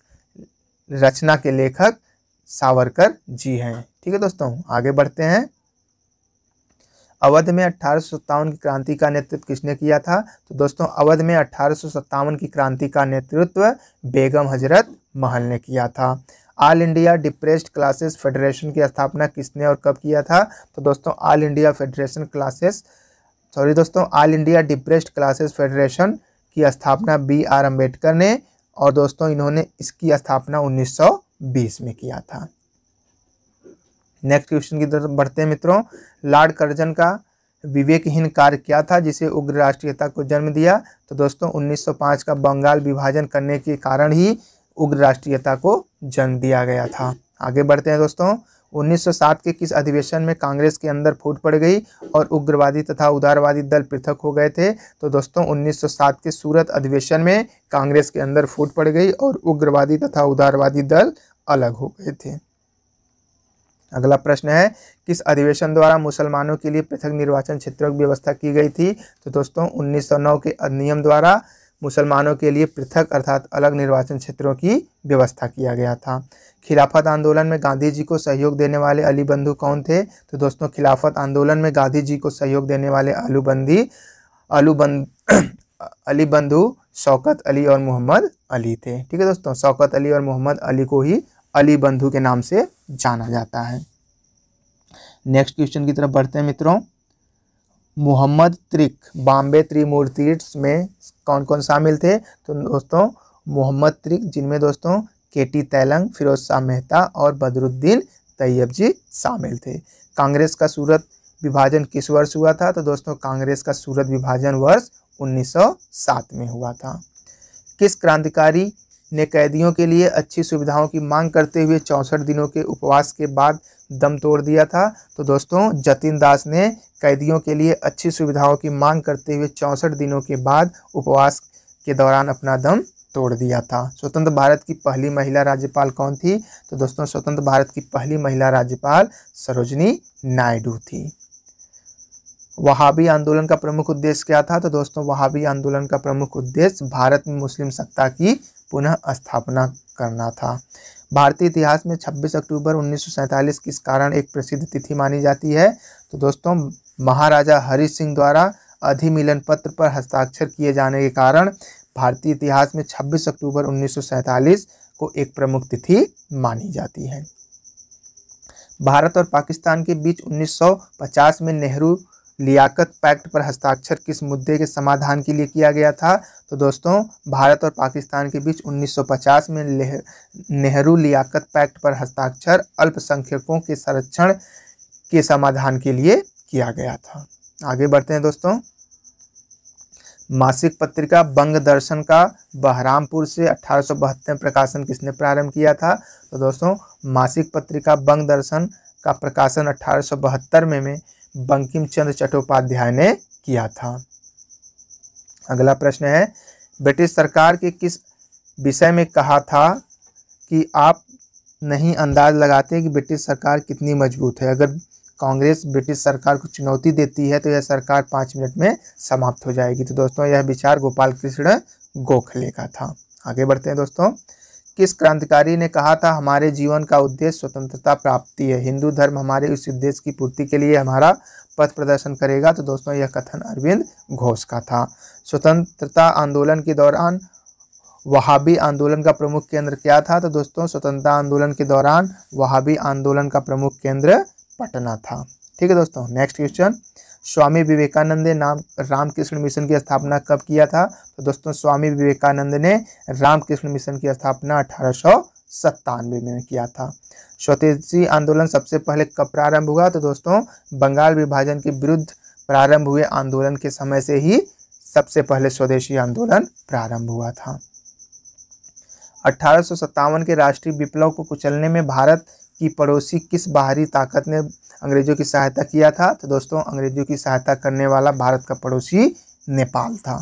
रचना के लेखक सावरकर जी हैं ठीक है दोस्तों आगे बढ़ते हैं अवध में अठारह की क्रांति का नेतृत्व किसने किया था तो दोस्तों अवध में अठारह की क्रांति का नेतृत्व बेगम हजरत महल ने किया था All India Depressed Classes Federation की स्थापना किसने और कब किया था तो दोस्तों All India Federation Classes sorry दोस्तों All India Depressed Classes Federation की स्थापना बी आर अम्बेडकर ने और दोस्तों इन्होंने इसकी स्थापना 1920 में किया था नेक्स्ट क्वेश्चन की तरफ बढ़ते हैं मित्रों लॉर्ड कर्जन का विवेकहीन कार्य क्या था जिसे उग्र राष्ट्रीयता को जन्म दिया तो दोस्तों 1905 का बंगाल विभाजन करने के कारण ही उग्र राष्ट्रीयता को जन्म दिया गया था आगे बढ़ते हैं दोस्तों 1907 के किस अधिवेशन में कांग्रेस के अंदर फूट पड़ गई और उग्रवादी तथा उदारवादी दल पृथक हो गए थे तो दोस्तों 1907 के सूरत अधिवेशन में कांग्रेस के अंदर फूट पड़ गई और उग्रवादी तथा उदारवादी दल अलग हो गए थे अगला प्रश्न है किस अधिवेशन द्वारा मुसलमानों के लिए पृथक निर्वाचन क्षेत्रों की व्यवस्था की गई थी तो दोस्तों उन्नीस के अधिनियम द्वारा मुसलमानों के लिए पृथक अर्थात अलग निर्वाचन क्षेत्रों की व्यवस्था किया गया था खिलाफत आंदोलन में गांधी जी को सहयोग देने वाले अली बंधु कौन थे तो दोस्तों खिलाफत आंदोलन में गांधी जी को सहयोग देने वाले आलूबंदी आलूबंद अली बंधु शौकत अली और मोहम्मद अली थे ठीक है दोस्तों शौकत अली और मोहम्मद अली को ही अली बंधु के नाम से जाना जाता है नेक्स्ट क्वेश्चन की तरफ बढ़ते हैं मित्रों मोहम्मद त्रिक बॉम्बे त्रिमूर्तिट्स में कौन कौन शामिल थे तो दोस्तों मोहम्मद त्रिक जिनमें दोस्तों के टी तैलंग फिरोज शाह मेहता और बदरुद्दीन तैयब जी शामिल थे कांग्रेस का सूरत विभाजन किस वर्ष हुआ था तो दोस्तों कांग्रेस का सूरत विभाजन वर्ष 1907 में हुआ था किस क्रांतिकारी ने कैदियों के लिए अच्छी सुविधाओं की मांग करते हुए चौंसठ दिनों के उपवास के बाद दम तोड़ दिया था तो दोस्तों जतिन दास ने कैदियों के लिए अच्छी सुविधाओं की मांग करते हुए चौंसठ दिनों के बाद उपवास के दौरान अपना दम तोड़ दिया था स्वतंत्र भारत की पहली महिला राज्यपाल कौन थी तो दोस्तों स्वतंत्र भारत की पहली महिला राज्यपाल सरोजनी नायडू थी वहाबी आंदोलन का प्रमुख उद्देश्य क्या था तो दोस्तों वहाबी आंदोलन का प्रमुख उद्देश्य भारत में मुस्लिम सत्ता की पुनः स्थापना करना था भारतीय इतिहास में 26 अक्टूबर उन्नीस किस कारण एक प्रसिद्ध तिथि मानी जाती है तो दोस्तों महाराजा हरि सिंह द्वारा अधिमिलन पत्र पर हस्ताक्षर किए जाने के कारण भारतीय इतिहास में 26 अक्टूबर उन्नीस को एक प्रमुख तिथि मानी जाती है भारत और पाकिस्तान के बीच 1950 में नेहरू लियाकत पैक्ट पर हस्ताक्षर किस मुद्दे के समाधान के लिए किया गया था तो दोस्तों भारत और पाकिस्तान के बीच 1950 में नेहरू लियाकत पैक्ट पर हस्ताक्षर अल्पसंख्यकों के संरक्षण के समाधान के लिए किया गया था आगे बढ़ते हैं दोस्तों मासिक पत्रिका बंग दर्शन का बहरामपुर से अठारह में प्रकाशन किसने प्रारंभ किया था तो दोस्तों मासिक पत्रिका बंग दर्शन का प्रकाशन अठारह में, में बंकिम चंद्र चट्टोपाध्याय ने किया था अगला प्रश्न है ब्रिटिश सरकार के किस विषय में कहा था कि आप नहीं अंदाज लगाते कि ब्रिटिश सरकार कितनी मजबूत है अगर कांग्रेस ब्रिटिश सरकार को चुनौती देती है तो यह सरकार पाँच मिनट में समाप्त हो जाएगी तो दोस्तों यह विचार गोपाल कृष्ण गोखले का था आगे बढ़ते हैं दोस्तों किस क्रांतिकारी ने कहा था हमारे जीवन का उद्देश्य स्वतंत्रता प्राप्ति है हिंदू धर्म हमारे इस उद्देश्य की पूर्ति के लिए हमारा पथ प्रदर्शन करेगा तो दोस्तों यह कथन अरविंद घोष का था स्वतंत्रता आंदोलन के दौरान वहाबी आंदोलन का प्रमुख केंद्र क्या था तो दोस्तों स्वतंत्रता आंदोलन के दौरान वहाबी आंदोलन का प्रमुख केंद्र पटना था ठीक है दोस्तों नेक्स्ट क्वेश्चन स्वामी विवेकानंद ने नाम रामकृष्ण मिशन की स्थापना कब किया था तो दोस्तों स्वामी विवेकानंद ने रामकृष्ण मिशन की स्थापना अठारह सत्तानवे में किया था स्वदेशी आंदोलन सबसे पहले कब प्रारंभ हुआ तो दोस्तों बंगाल विभाजन के विरुद्ध प्रारंभ हुए आंदोलन के समय से ही सबसे पहले स्वदेशी आंदोलन प्रारंभ हुआ था अठारह के राष्ट्रीय विप्लव को कुचलने में भारत की पड़ोसी किस बाहरी ताकत ने अंग्रेजों की सहायता किया था तो दोस्तों अंग्रेजों की सहायता करने वाला भारत का पड़ोसी नेपाल था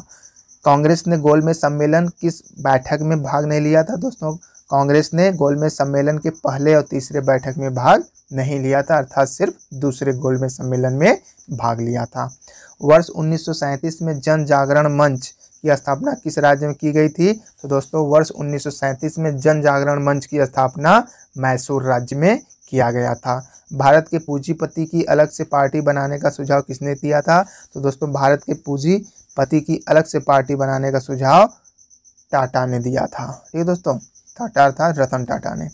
कांग्रेस ने गोलमेज सम्मेलन किस बैठक में भाग नहीं लिया था दोस्तों कांग्रेस ने गोलमेज सम्मेलन के पहले और तीसरे बैठक में भाग नहीं लिया था अर्थात सिर्फ दूसरे गोलमेज सम्मेलन में भाग लिया था वर्ष उन्नीस में जन जागरण मंच की स्थापना किस राज्य में की गई थी तो दोस्तों वर्ष उन्नीस में जन जागरण मंच की स्थापना मैसूर राज्य में किया गया था भारत के पूंजीपति की अलग से पार्टी बनाने का सुझाव किसने दिया था तो दोस्तों भारत के पूंजीपति की अलग से पार्टी बनाने का सुझाव टाटा ने दिया था ठीक है दोस्तों टाटा था रतन टाटा ने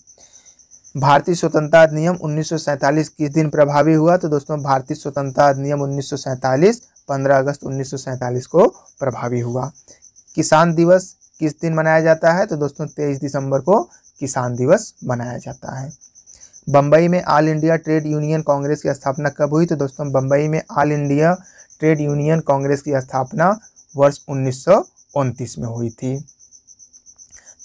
भारतीय स्वतंत्रता अधिनियम 1947 किस दिन प्रभावी हुआ तो दोस्तों भारतीय स्वतंत्रता अधिनियम 1947 15 अगस्त उन्नीस को प्रभावी हुआ किसान दिवस किस दिन मनाया जाता है तो दोस्तों 23 दिसंबर को किसान दिवस मनाया जाता है बम्बई में All India Trade Union Congress की स्थापना कब हुई तो दोस्तों बम्बई में All India Trade Union Congress की स्थापना वर्ष उन्नीस में हुई थी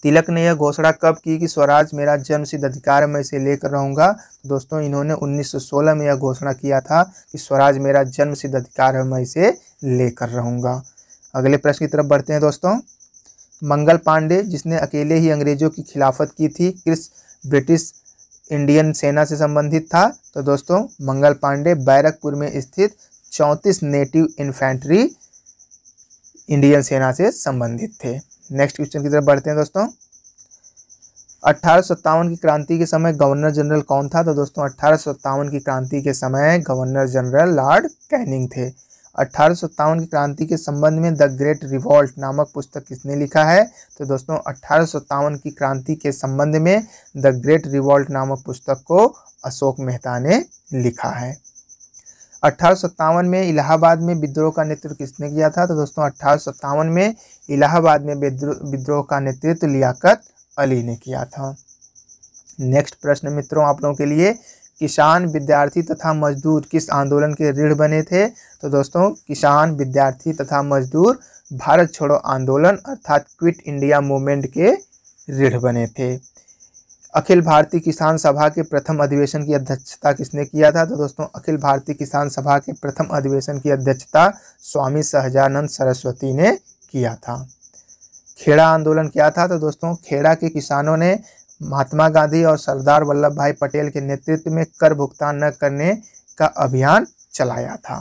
तिलक ने यह घोषणा कब की कि स्वराज मेरा जन्म सिद्ध अधिकार है मैं इसे लेकर रहूंगा तो दोस्तों इन्होंने 1916 में यह घोषणा किया था कि स्वराज मेरा जन्म सिद्ध अधिकार है मैं इसे लेकर रहूंगा अगले प्रश्न की तरफ बढ़ते हैं दोस्तों मंगल पांडे जिसने अकेले ही अंग्रेजों की खिलाफत की थी किस ब्रिटिश इंडियन सेना से संबंधित था तो दोस्तों मंगल पांडे बैरकपुर में स्थित चौंतीस नेटिव इन्फेंट्री इंडियन सेना से संबंधित थे नेक्स्ट क्वेश्चन की तरफ बढ़ते हैं दोस्तों अट्ठारह की क्रांति के समय गवर्नर जनरल कौन था तो दोस्तों अट्ठारह की क्रांति के समय गवर्नर जनरल लॉर्ड कैनिंग थे अट्ठारह की क्रांति के संबंध में द ग्रेट रिवॉल्ट नामक पुस्तक किसने लिखा है तो दोस्तों अट्ठारह की क्रांति के संबंध में द ग्रेट रिवॉल्ट नामक पुस्तक को अशोक मेहता ने लिखा है अट्ठारह में इलाहाबाद में विद्रोह का नेतृत्व किसने किया था तो दोस्तों अट्ठारह में इलाहाबाद में विद्रोह का नेतृत्व लियाकत अली ने किया था नेक्स्ट प्रश्न मित्रों आप लोगों के लिए किसान विद्यार्थी तथा मजदूर किस आंदोलन के ऋण बने थे तो दोस्तों किसान विद्यार्थी तथा मजदूर भारत छोड़ो आंदोलन अर्थात क्विट इंडिया मूवमेंट के ऋण बने थे अखिल भारतीय किसान सभा के प्रथम अधिवेशन की अध्यक्षता किसने किया था तो दोस्तों अखिल भारतीय किसान सभा के प्रथम अधिवेशन की अध्यक्षता स्वामी सहजानंद सरस्वती ने किया था खेड़ा आंदोलन क्या था तो दोस्तों खेड़ा के किसानों ने महात्मा गांधी और सरदार वल्लभ भाई पटेल के नेतृत्व में कर भुगतान न करने का अभियान चलाया था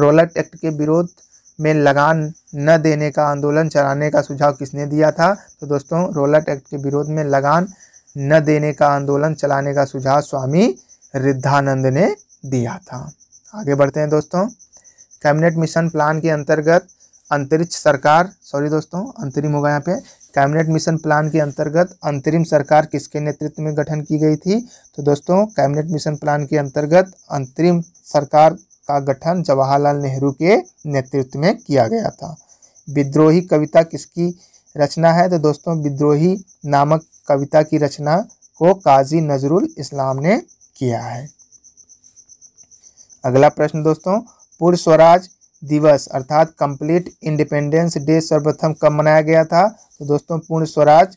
रोलट एक्ट के विरोध में लगान न देने का आंदोलन चलाने का सुझाव किसने दिया था तो दोस्तों रोलट एक्ट के विरोध में लगान न देने का आंदोलन चलाने का सुझाव स्वामी रिद्धानंद ने दिया था आगे बढ़ते हैं दोस्तों कैबिनेट मिशन प्लान के अंतर्गत अंतरिक्ष सरकार सॉरी दोस्तों अंतरिम होगा यहाँ पे कैबिनेट मिशन प्लान के अंतर्गत अंतरिम सरकार किसके नेतृत्व में गठन की गई थी तो दोस्तों कैबिनेट मिशन प्लान के अंतर्गत अंतरिम सरकार का गठन जवाहरलाल नेहरू के नेतृत्व में किया गया था विद्रोही कविता किसकी रचना है तो दोस्तों विद्रोही नामक कविता की रचना को काजी नजरुल इस्लाम ने किया है अगला प्रश्न दोस्तों पूर्व स्वराज दिवस अर्थात कंप्लीट इंडिपेंडेंस डे सर्वप्रथम कब मनाया गया था तो दोस्तों पूर्ण स्वराज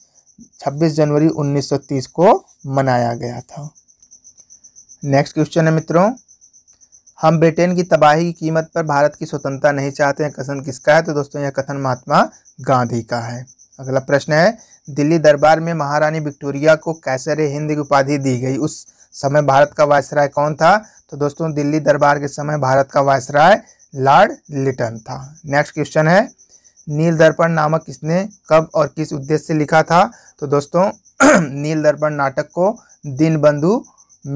26 जनवरी 1930 को मनाया गया था नेक्स्ट क्वेश्चन है मित्रों हम ब्रिटेन की तबाही की कीमत पर भारत की स्वतंत्रता नहीं चाहते हैं कथन किसका है तो दोस्तों यह कथन महात्मा गांधी का है अगला प्रश्न है दिल्ली दरबार में महारानी विक्टोरिया को कैसर हिंद की उपाधि दी गई उस समय भारत का वायसराय कौन था तो दोस्तों दिल्ली दरबार के समय भारत का वायसराय लॉर्ड लिटन था नेक्स्ट क्वेश्चन है नील दर्पण नामक किसने कब और किस उद्देश्य से लिखा था तो दोस्तों नील दर्पण नाटक को दीनबंधु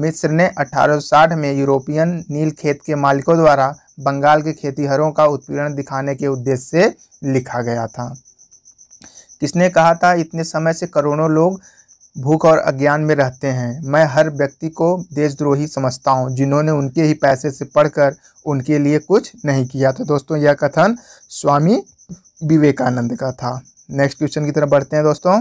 मिस्र ने 1860 में यूरोपियन नील खेत के मालिकों द्वारा बंगाल के खेतीहरों का उत्पीड़न दिखाने के उद्देश्य से लिखा गया था किसने कहा था इतने समय से करोड़ों लोग भूख और अज्ञान में रहते हैं मैं हर व्यक्ति को देशद्रोही समझता हूँ जिन्होंने उनके ही पैसे से पढ़कर उनके लिए कुछ नहीं किया तो दोस्तों यह कथन स्वामी विवेकानंद का था नेक्स्ट क्वेश्चन की तरफ बढ़ते हैं दोस्तों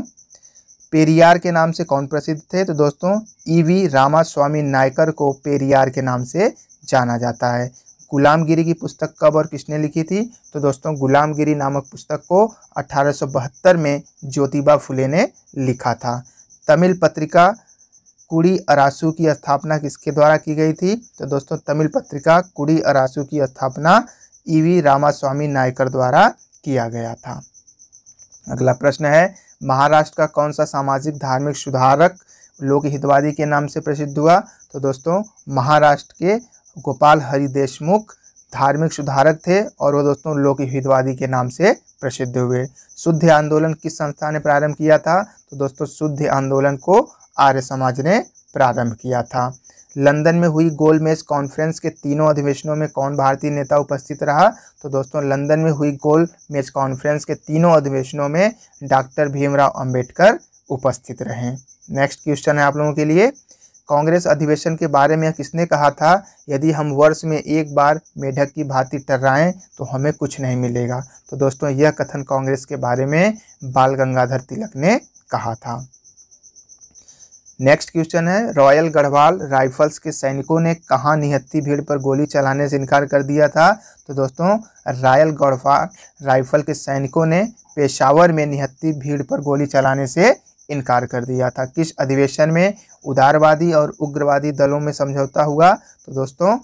पेरियार के नाम से कौन प्रसिद्ध थे तो दोस्तों E e V Ramaswamy Naicker को पेरियार के नाम से जाना जाता है गुलामगिरी की पुस्तक कब और किसने लिखी थी तो दोस्तों गुलामगिरी नामक पुस्तक को अठारह में ज्योतिबा फुले ने लिखा था तमिल पत्रिका कुड़ी अरासू की स्थापना किसके द्वारा की गई थी तो दोस्तों तमिल पत्रिका कुड़ी अरासू की स्थापना ईवी रामास्वामी नायकर द्वारा किया गया था अगला प्रश्न है महाराष्ट्र का कौन सा सामाजिक धार्मिक सुधारक लोक हितवादी के नाम से प्रसिद्ध हुआ तो दोस्तों महाराष्ट्र के गोपाल हरि देशमुख धार्मिक सुधारक थे और वो दोस्तों लोक हितवादी के नाम से प्रसिद्ध हुए शुद्ध आंदोलन किस संस्था ने प्रारंभ किया था तो दोस्तों शुद्ध आंदोलन को आर्य समाज ने प्रारंभ किया था लंदन में हुई गोलमेज कॉन्फ्रेंस के तीनों अधिवेशनों में कौन भारतीय नेता उपस्थित रहा तो दोस्तों लंदन में हुई गोलमेज कॉन्फ्रेंस के तीनों अधिवेशनों में डॉक्टर भीमराव अम्बेडकर उपस्थित रहे नेक्स्ट क्वेश्चन है आप लोगों के लिए कांग्रेस अधिवेशन के बारे में किसने कहा था यदि हम वर्ष में एक बार मेढक की भांति टर्राएं तो हमें कुछ नहीं मिलेगा तो दोस्तों यह कथन कांग्रेस के बारे में बाल गंगाधर तिलक ने कहा था नेक्स्ट क्वेश्चन है रॉयल गढ़वाल राइफल्स के सैनिकों ने कहाँ निहत्ती भीड़ पर गोली चलाने से इनकार कर दिया था तो दोस्तों रॉयल गढ़वाल राइफल के सैनिकों ने पेशावर में निहत्ती भीड़ पर गोली चलाने से इनकार कर दिया था किस अधिवेशन में उदारवादी और उग्रवादी दलों में समझौता हुआ तो दोस्तों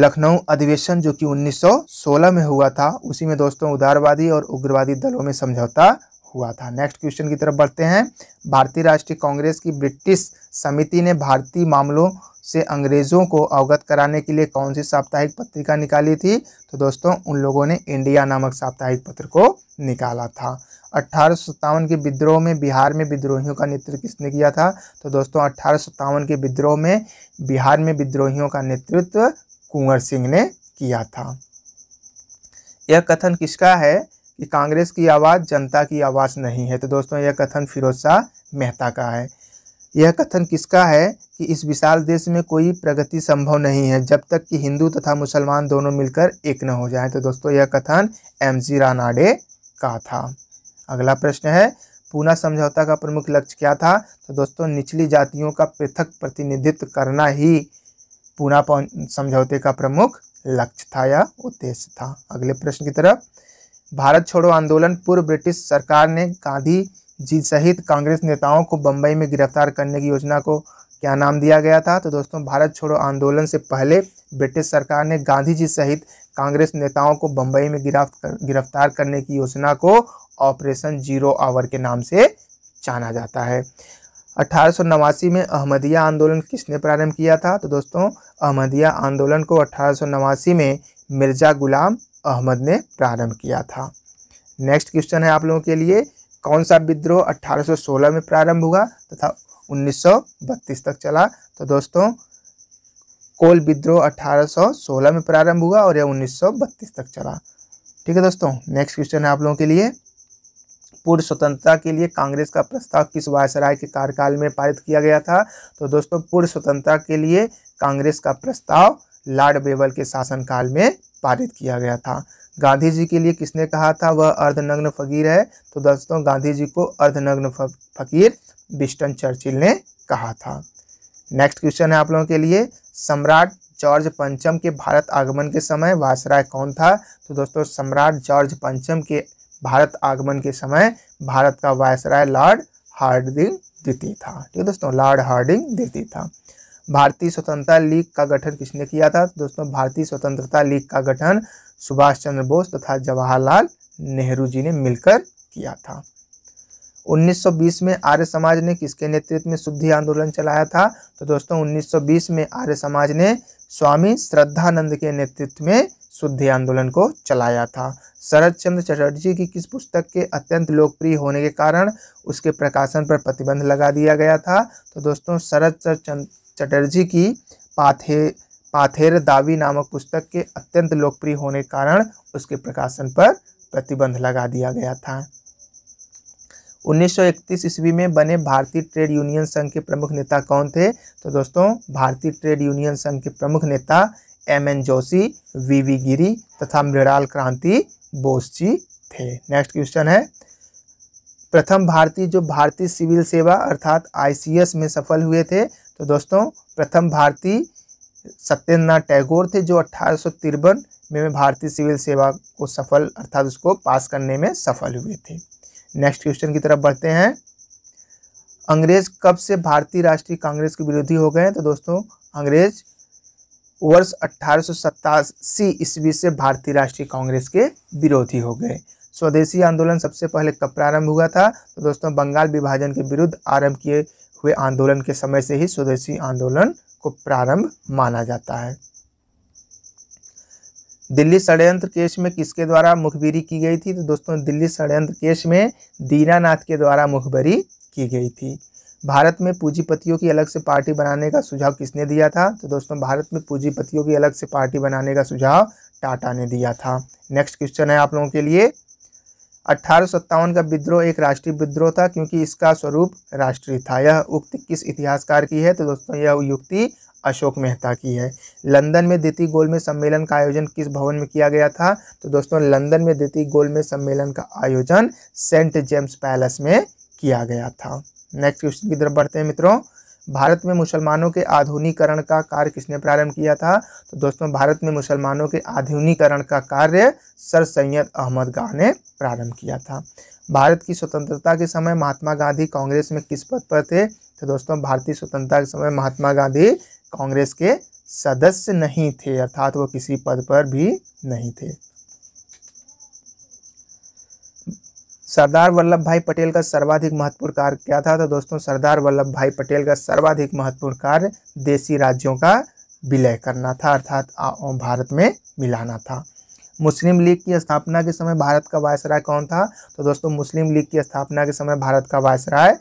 लखनऊ अधिवेशन जो कि 1916 में हुआ था उसी में दोस्तों उदारवादी और उग्रवादी दलों में समझौता हुआ था नेक्स्ट क्वेश्चन की तरफ बढ़ते हैं भारतीय राष्ट्रीय कांग्रेस की ब्रिटिश समिति ने भारतीय मामलों से अंग्रेज़ों को अवगत कराने के लिए कौन सी साप्ताहिक पत्रिका निकाली थी तो दोस्तों उन लोगों ने इंडिया नामक साप्ताहिक पत्र को निकाला था अट्ठारह के विद्रोह में बिहार में विद्रोहियों का नेतृत्व किसने किया था तो दोस्तों अट्ठारह के विद्रोह में बिहार में विद्रोहियों का नेतृत्व कुंवर सिंह ने किया था यह कथन किसका है कि कांग्रेस की आवाज़ जनता की आवाज़ नहीं है तो दोस्तों यह कथन फिरोज शाह मेहता का है यह कथन किसका है कि इस विशाल देश में कोई प्रगति संभव नहीं है जब तक कि हिंदू तथा मुसलमान दोनों मिलकर एक न हो जाएं तो दोस्तों यह कथन एम जी रानाडे का था अगला प्रश्न है पूना समझौता का प्रमुख लक्ष्य क्या था तो दोस्तों निचली जातियों का पृथक प्रतिनिधित्व करना ही पूना समझौते का प्रमुख लक्ष्य था या उद्देश्य था अगले प्रश्न की तरफ भारत छोड़ो आंदोलन पूर्व ब्रिटिश सरकार ने गांधी जी सहित कांग्रेस नेताओं को बम्बई में गिरफ्तार करने की योजना को क्या नाम दिया गया था तो दोस्तों भारत छोड़ो आंदोलन से पहले ब्रिटिश सरकार ने गांधी जी सहित कांग्रेस नेताओं को बम्बई में गिरफ्तार करने की योजना को ऑपरेशन जीरो आवर के नाम से जाना जाता है अठारह में अहमदिया आंदोलन किसने प्रारंभ किया था तो दोस्तों अहमदिया आंदोलन को अठारह में मिर्ज़ा गुलाम अहमद ने प्रारंभ किया था नेक्स्ट क्वेश्चन है आप लोगों के लिए कौन सा विद्रोह 1816 में प्रारंभ हुआ तथा तो 1932 तक चला तो दोस्तों कोल विद्रोह 1816 में प्रारंभ हुआ और यह 1932 तक चला ठीक है दोस्तों नेक्स्ट क्वेश्चन है आप लोगों के लिए पूर्व स्वतंत्रता के लिए कांग्रेस का प्रस्ताव किस वायसराय के कार्यकाल में पारित किया गया था तो दोस्तों पूर्व स्वतंत्रता के लिए कांग्रेस का प्रस्ताव लॉर्ड बेवल के शासनकाल में पारित किया गया था गांधी जी के लिए किसने कहा था वह अर्धनग्न फकीर है तो दोस्तों गांधी जी को अर्धनग्न फकीर बिस्टन चर्चिल ने कहा था नेक्स्ट क्वेश्चन है आप लोगों के लिए सम्राट जॉर्ज पंचम के भारत आगमन के समय वायसराय कौन था तो दोस्तों सम्राट जॉर्ज पंचम के भारत आगमन के समय भारत का वायसराय लॉर्ड हार्डिंग द्वितीय था ठीक है दोस्तों लॉर्ड हार्डिंग द्वितीय था भारतीय स्वतंत्रता लीग का गठन किसने किया था दोस्तों भारतीय स्वतंत्रता लीग का गठन सुभाष चंद्र बोस तथा जवाहरलाल नेहरू जी ने मिलकर किया था 1920 में आर्य समाज ने किसके नेतृत्व में शुद्धि आंदोलन चलाया था तो दोस्तों 1920 में आर्य समाज ने स्वामी श्रद्धानंद के नेतृत्व में शुद्धि आंदोलन को चलाया था शरद चंद्र चटर्जी की किस पुस्तक के अत्यंत लोकप्रिय होने के कारण उसके प्रकाशन पर प्रतिबंध लगा दिया गया था तो दोस्तों शरद चटर्जी की पाथे पाथेर दावी नामक पुस्तक के अत्यंत लोकप्रिय होने के कारण उसके प्रकाशन पर प्रतिबंध लगा दिया गया था 1931 ईस्वी में बने भारतीय ट्रेड यूनियन संघ के प्रमुख नेता कौन थे तो दोस्तों भारतीय ट्रेड यूनियन संघ के प्रमुख नेता M N Joshi V V Giri तथा मृणाल क्रांति बोस जी थे नेक्स्ट क्वेश्चन है प्रथम भारतीय जो भारतीय सिविल सेवा अर्थात आईसीएस में सफल हुए थे तो दोस्तों प्रथम भारतीय सत्येंद्रनाथ टैगोर थे जो अठारह में भारतीय सिविल सेवा को सफल अर्थात उसको पास करने में सफल हुए थे नेक्स्ट क्वेश्चन की तरफ बढ़ते हैं अंग्रेज कब से भारतीय राष्ट्रीय कांग्रेस के विरोधी हो गए तो दोस्तों अंग्रेज वर्ष अठारह ईस्वी से भारतीय राष्ट्रीय कांग्रेस के विरोधी हो गए स्वदेशी आंदोलन सबसे पहले कब प्रारंभ हुआ था तो दोस्तों बंगाल विभाजन के विरुद्ध आरंभ किए हुए आंदोलन के समय से ही स्वदेशी आंदोलन को प्रारंभ माना जाता है दिल्ली षड्यंत्र केस में किसके द्वारा मुखबिरी की गई थी तो दोस्तों दिल्ली षड्यंत्र केस में दीनानाथ के द्वारा मुखबरी की गई थी भारत में पूंजीपतियों की अलग से पार्टी बनाने का सुझाव किसने दिया था तो दोस्तों भारत में पूंजीपतियों की अलग से पार्टी बनाने का सुझाव टाटा ने दिया था नेक्स्ट क्वेश्चन है आप लोगों के लिए अट्ठारह का विद्रोह एक राष्ट्रीय विद्रोह था क्योंकि इसका स्वरूप राष्ट्रीय था यह उक्ति किस इतिहासकार की है तो दोस्तों यह युक्ति अशोक मेहता की है लंदन में द्वितीय गोल में सम्मेलन का आयोजन किस भवन में किया गया था तो दोस्तों लंदन में द्वितीय गोल में सम्मेलन का आयोजन सेंट जेम्स पैलेस में किया गया था नेक्स्ट क्वेश्चन की तरफ बढ़ते हैं मित्रों भारत में मुसलमानों के आधुनिकरण का कार्य किसने प्रारंभ किया था तो दोस्तों भारत में मुसलमानों के आधुनिकरण का कार्य सर सैयद अहमद गाह ने प्रारंभ किया था भारत की स्वतंत्रता के समय महात्मा गांधी कांग्रेस में किस पद पर थे तो दोस्तों भारतीय स्वतंत्रता के समय महात्मा गांधी कांग्रेस के सदस्य नहीं थे अर्थात वो किसी पद पर भी नहीं थे सरदार वल्लभ भाई पटेल का सर्वाधिक महत्वपूर्ण कार्य क्या था तो दोस्तों सरदार वल्लभ भाई पटेल का सर्वाधिक महत्वपूर्ण कार्य देशी राज्यों का विलय करना था अर्थात भारत में मिलाना था मुस्लिम लीग की स्थापना के समय भारत का वायसराय कौन था तो दोस्तों मुस्लिम लीग की स्थापना के समय भारत का वायसराय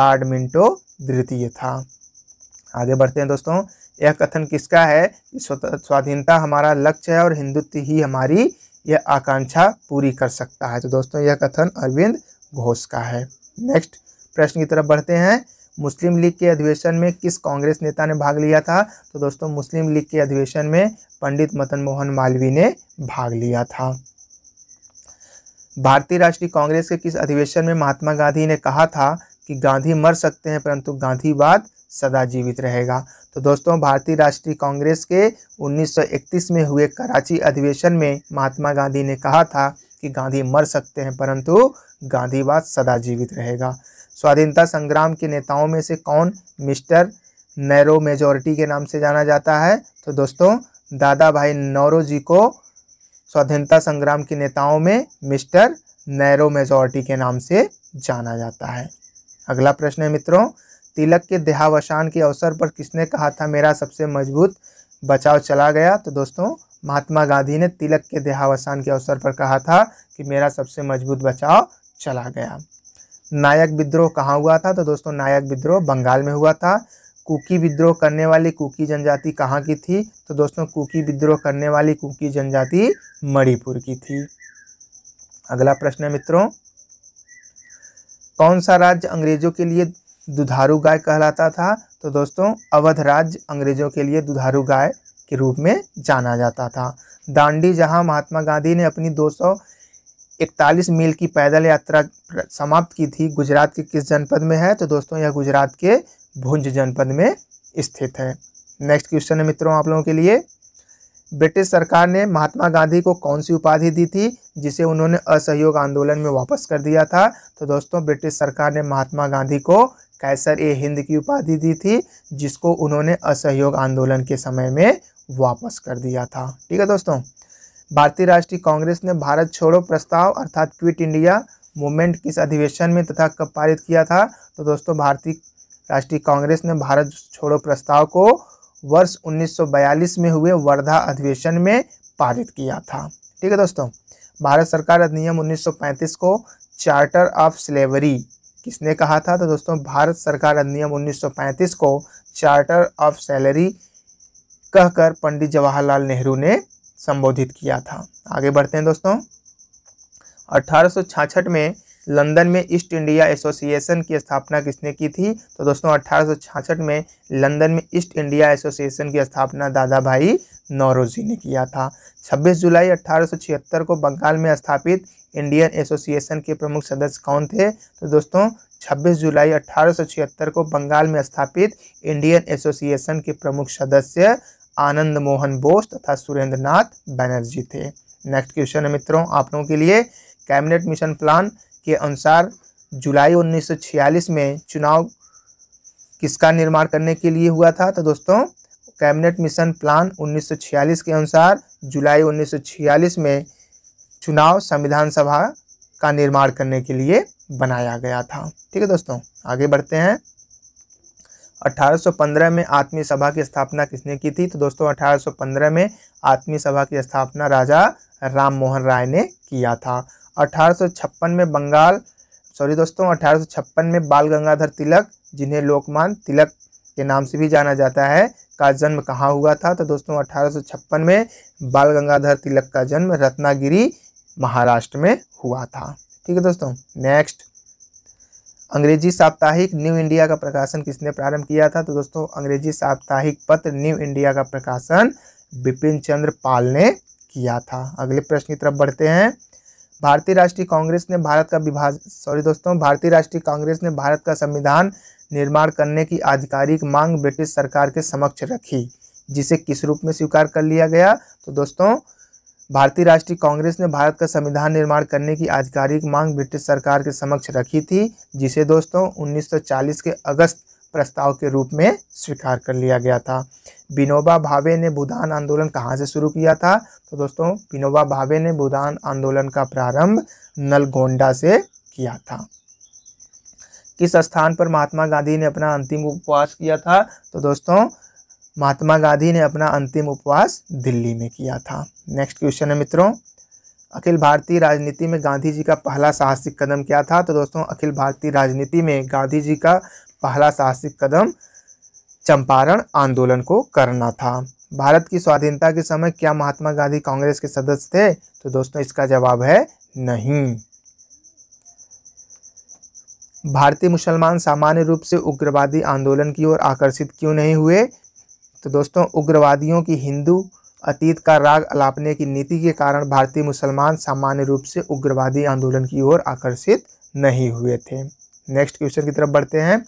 लॉर्ड मिंटो द्वितीय था आगे बढ़ते हैं दोस्तों यह कथन किसका है कि स्वाधीनता हमारा लक्ष्य है और हिंदुत्व ही हमारी यह आकांक्षा पूरी कर सकता है तो दोस्तों यह कथन अरविंद घोष का है नेक्स्ट प्रश्न की तरफ बढ़ते हैं मुस्लिम लीग के अधिवेशन में किस कांग्रेस नेता ने भाग लिया था तो दोस्तों मुस्लिम लीग के अधिवेशन में पंडित मदन मोहन मालवीय ने भाग लिया था भारतीय राष्ट्रीय कांग्रेस के किस अधिवेशन में महात्मा गांधी ने कहा था कि गांधी मर सकते हैं परंतु गांधीवाद सदा जीवित रहेगा तो दोस्तों भारतीय राष्ट्रीय कांग्रेस के 1931 में हुए कराची अधिवेशन में महात्मा गांधी ने कहा था कि गांधी मर सकते हैं परंतु गांधीवाद सदा जीवित रहेगा स्वाधीनता संग्राम के नेताओं में से कौन मिस्टर नैरो मेजोरिटी के नाम से जाना जाता है तो दोस्तों दादा भाई नौरो जी को स्वाधीनता संग्राम के नेताओं में मिस्टर नैरो मेजोरिटी के नाम से जाना जाता है अगला प्रश्न है मित्रों तिलक के देहावसान के अवसर पर किसने कहा था मेरा सबसे मजबूत बचाव चला गया तो दोस्तों महात्मा गांधी ने तिलक के देहावसान के अवसर पर कहा था कि मेरा सबसे मजबूत बचाव चला गया नायक विद्रोह कहाँ हुआ था तो दोस्तों नायक विद्रोह बंगाल में हुआ था कुकी विद्रोह करने वाली कुकी जनजाति कहाँ की थी तो दोस्तों कुकी विद्रोह करने वाली कुकी जनजाति मणिपुर की थी अगला प्रश्न है मित्रों कौन सा राज्य अंग्रेजों के लिए दुधारू गाय कहलाता था तो दोस्तों अवध राज्य अंग्रेजों के लिए दुधारू गाय के रूप में जाना जाता था दांडी जहां महात्मा गांधी ने अपनी 241 मील की पैदल यात्रा समाप्त की थी गुजरात के किस जनपद में है तो दोस्तों यह गुजरात के भुंज जनपद में स्थित है नेक्स्ट क्वेश्चन है मित्रों आप लोगों के लिए ब्रिटिश सरकार ने महात्मा गांधी को कौन सी उपाधि दी थी जिसे उन्होंने असहयोग आंदोलन में वापस कर दिया था तो दोस्तों ब्रिटिश सरकार ने महात्मा गांधी को कैसर ए हिंद की उपाधि दी थी जिसको उन्होंने असहयोग आंदोलन के समय में वापस कर दिया था ठीक है दोस्तों भारतीय राष्ट्रीय कांग्रेस ने भारत छोड़ो प्रस्ताव अर्थात क्विट इंडिया मूवमेंट किस अधिवेशन में तथा कब पारित किया था तो दोस्तों भारतीय राष्ट्रीय कांग्रेस ने भारत छोड़ो प्रस्ताव को वर्ष 1942 में हुए वर्धा अधिवेशन में पारित किया था ठीक है दोस्तों भारत सरकार अधिनियम 1935 को चार्टर ऑफ स्लेवरी किसने कहा था तो दोस्तों भारत सरकार अधिनियम 1935 को चार्टर ऑफ सैलरी कहकर पंडित जवाहरलाल नेहरू ने संबोधित किया था आगे बढ़ते हैं दोस्तों अठारह में लंदन में ईस्ट इंडिया एसोसिएशन की स्थापना किसने की थी तो दोस्तों अठारह में लंदन में ईस्ट इंडिया एसोसिएशन की स्थापना दादा भाई नौरोजी ने किया था 26 जुलाई 1876 को बंगाल में स्थापित इंडियन एसोसिएशन के प्रमुख सदस्य कौन थे तो दोस्तों 26 जुलाई 1876 को बंगाल में स्थापित इंडियन एसोसिएशन के प्रमुख सदस्य आनंद मोहन बोस तथा सुरेंद्र नाथ बनर्जी थे नेक्स्ट क्वेश्चन है मित्रों आप लोगों के लिए कैबिनेट मिशन प्लान के अनुसार जुलाई 1946 में चुनाव किसका निर्माण करने के लिए हुआ था तो दोस्तों कैबिनेट मिशन प्लान 1946 के अनुसार जुलाई 1946 में चुनाव संविधान सभा का निर्माण करने के लिए बनाया गया था ठीक है दोस्तों आगे बढ़ते हैं 1815 में आत्मी सभा की स्थापना किसने की थी तो दोस्तों 1815 में आत्मी सभा की स्थापना राजा राम मोहन राय ने किया था 1856 में बंगाल सॉरी दोस्तों 1856 में बाल गंगाधर तिलक जिन्हें लोकमान तिलक के नाम से भी जाना जाता है का जन्म कहाँ हुआ था तो दोस्तों अठारह में बाल गंगाधर तिलक का जन्म रत्नागिरी महाराष्ट्र में हुआ था ठीक है दोस्तों नेक्स्ट अंग्रेजी साप्ताहिक न्यू इंडिया का प्रकाशन किसने प्रारंभ किया था तो दोस्तों अंग्रेजी साप्ताहिक पत्र न्यू इंडिया का प्रकाशन बिपिन चंद्र पाल ने किया था अगले प्रश्न की तरफ बढ़ते हैं भारतीय राष्ट्रीय कांग्रेस ने भारत का विभाजन सॉरी दोस्तों भारतीय राष्ट्रीय कांग्रेस ने भारत का संविधान निर्माण करने की आधिकारिक मांग ब्रिटिश सरकार के समक्ष रखी जिसे किस रूप में स्वीकार कर लिया गया तो दोस्तों भारतीय राष्ट्रीय कांग्रेस ने भारत का संविधान निर्माण करने की आधिकारिक मांग ब्रिटिश सरकार के समक्ष रखी थी जिसे दोस्तों 1940 के अगस्त प्रस्ताव के रूप में स्वीकार कर लिया गया था विनोबा भावे ने भूदान आंदोलन कहाँ से शुरू किया था तो दोस्तों विनोबा भावे ने भूदान आंदोलन का प्रारंभ नलगोंडा से किया था किस स्थान पर महात्मा गांधी ने अपना अंतिम उपवास किया था तो दोस्तों महात्मा गांधी ने अपना अंतिम उपवास दिल्ली में किया था नेक्स्ट क्वेश्चन है मित्रों अखिल भारतीय राजनीति में गांधी जी का पहला साहसिक कदम क्या था तो दोस्तों अखिल भारतीय राजनीति में गांधी जी का पहला साहसिक कदम चंपारण आंदोलन को करना था भारत की स्वाधीनता के समय क्या महात्मा गांधी कांग्रेस के सदस्य थे तो दोस्तों इसका जवाब है नहीं भारतीय मुसलमान सामान्य रूप से उग्रवादी आंदोलन की ओर आकर्षित क्यों नहीं हुए तो दोस्तों उग्रवादियों की हिंदू अतीत का राग अलापने की नीति के कारण भारतीय मुसलमान सामान्य रूप से उग्रवादी आंदोलन की ओर आकर्षित नहीं हुए थे नेक्स्ट क्वेश्चन की तरफ बढ़ते हैं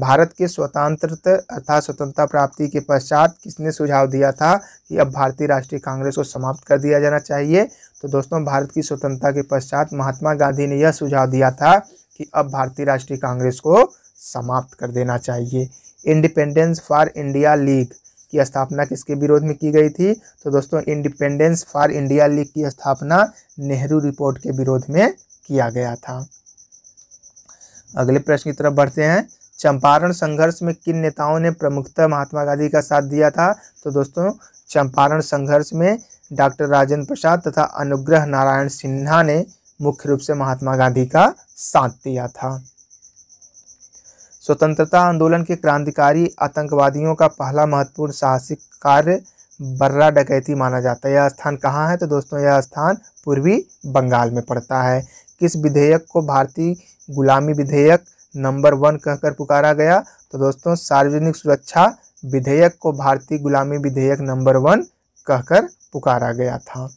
भारत के स्वतंत्रता अर्थात स्वतंत्रता प्राप्ति के पश्चात किसने सुझाव दिया था कि अब भारतीय राष्ट्रीय कांग्रेस को समाप्त कर दिया जाना चाहिए तो दोस्तों भारत की स्वतंत्रता के पश्चात महात्मा गांधी ने यह सुझाव दिया था कि अब भारतीय राष्ट्रीय कांग्रेस को समाप्त कर देना चाहिए इंडिपेंडेंस फॉर इंडिया लीग की स्थापना किसके विरोध में की गई थी तो दोस्तों इंडिपेंडेंस फॉर इंडिया लीग की स्थापना नेहरू रिपोर्ट के विरोध में किया गया था अगले प्रश्न की तरफ बढ़ते हैं चंपारण संघर्ष में किन नेताओं ने प्रमुखता महात्मा गांधी का साथ दिया था तो दोस्तों चंपारण संघर्ष में डॉक्टर राजेंद्र प्रसाद तथा अनुग्रह नारायण सिन्हा ने मुख्य रूप से महात्मा गांधी का साथ दिया था स्वतंत्रता आंदोलन के क्रांतिकारी आतंकवादियों का पहला महत्वपूर्ण साहसिक कार्य बर्रा डकैती माना जाता है यह स्थान कहाँ है तो दोस्तों यह स्थान पूर्वी बंगाल में पड़ता है किस विधेयक को भारतीय गुलामी विधेयक नंबर वन कहकर पुकारा गया तो दोस्तों सार्वजनिक सुरक्षा विधेयक को भारतीय गुलामी विधेयक नंबर वन कहकर पुकारा गया था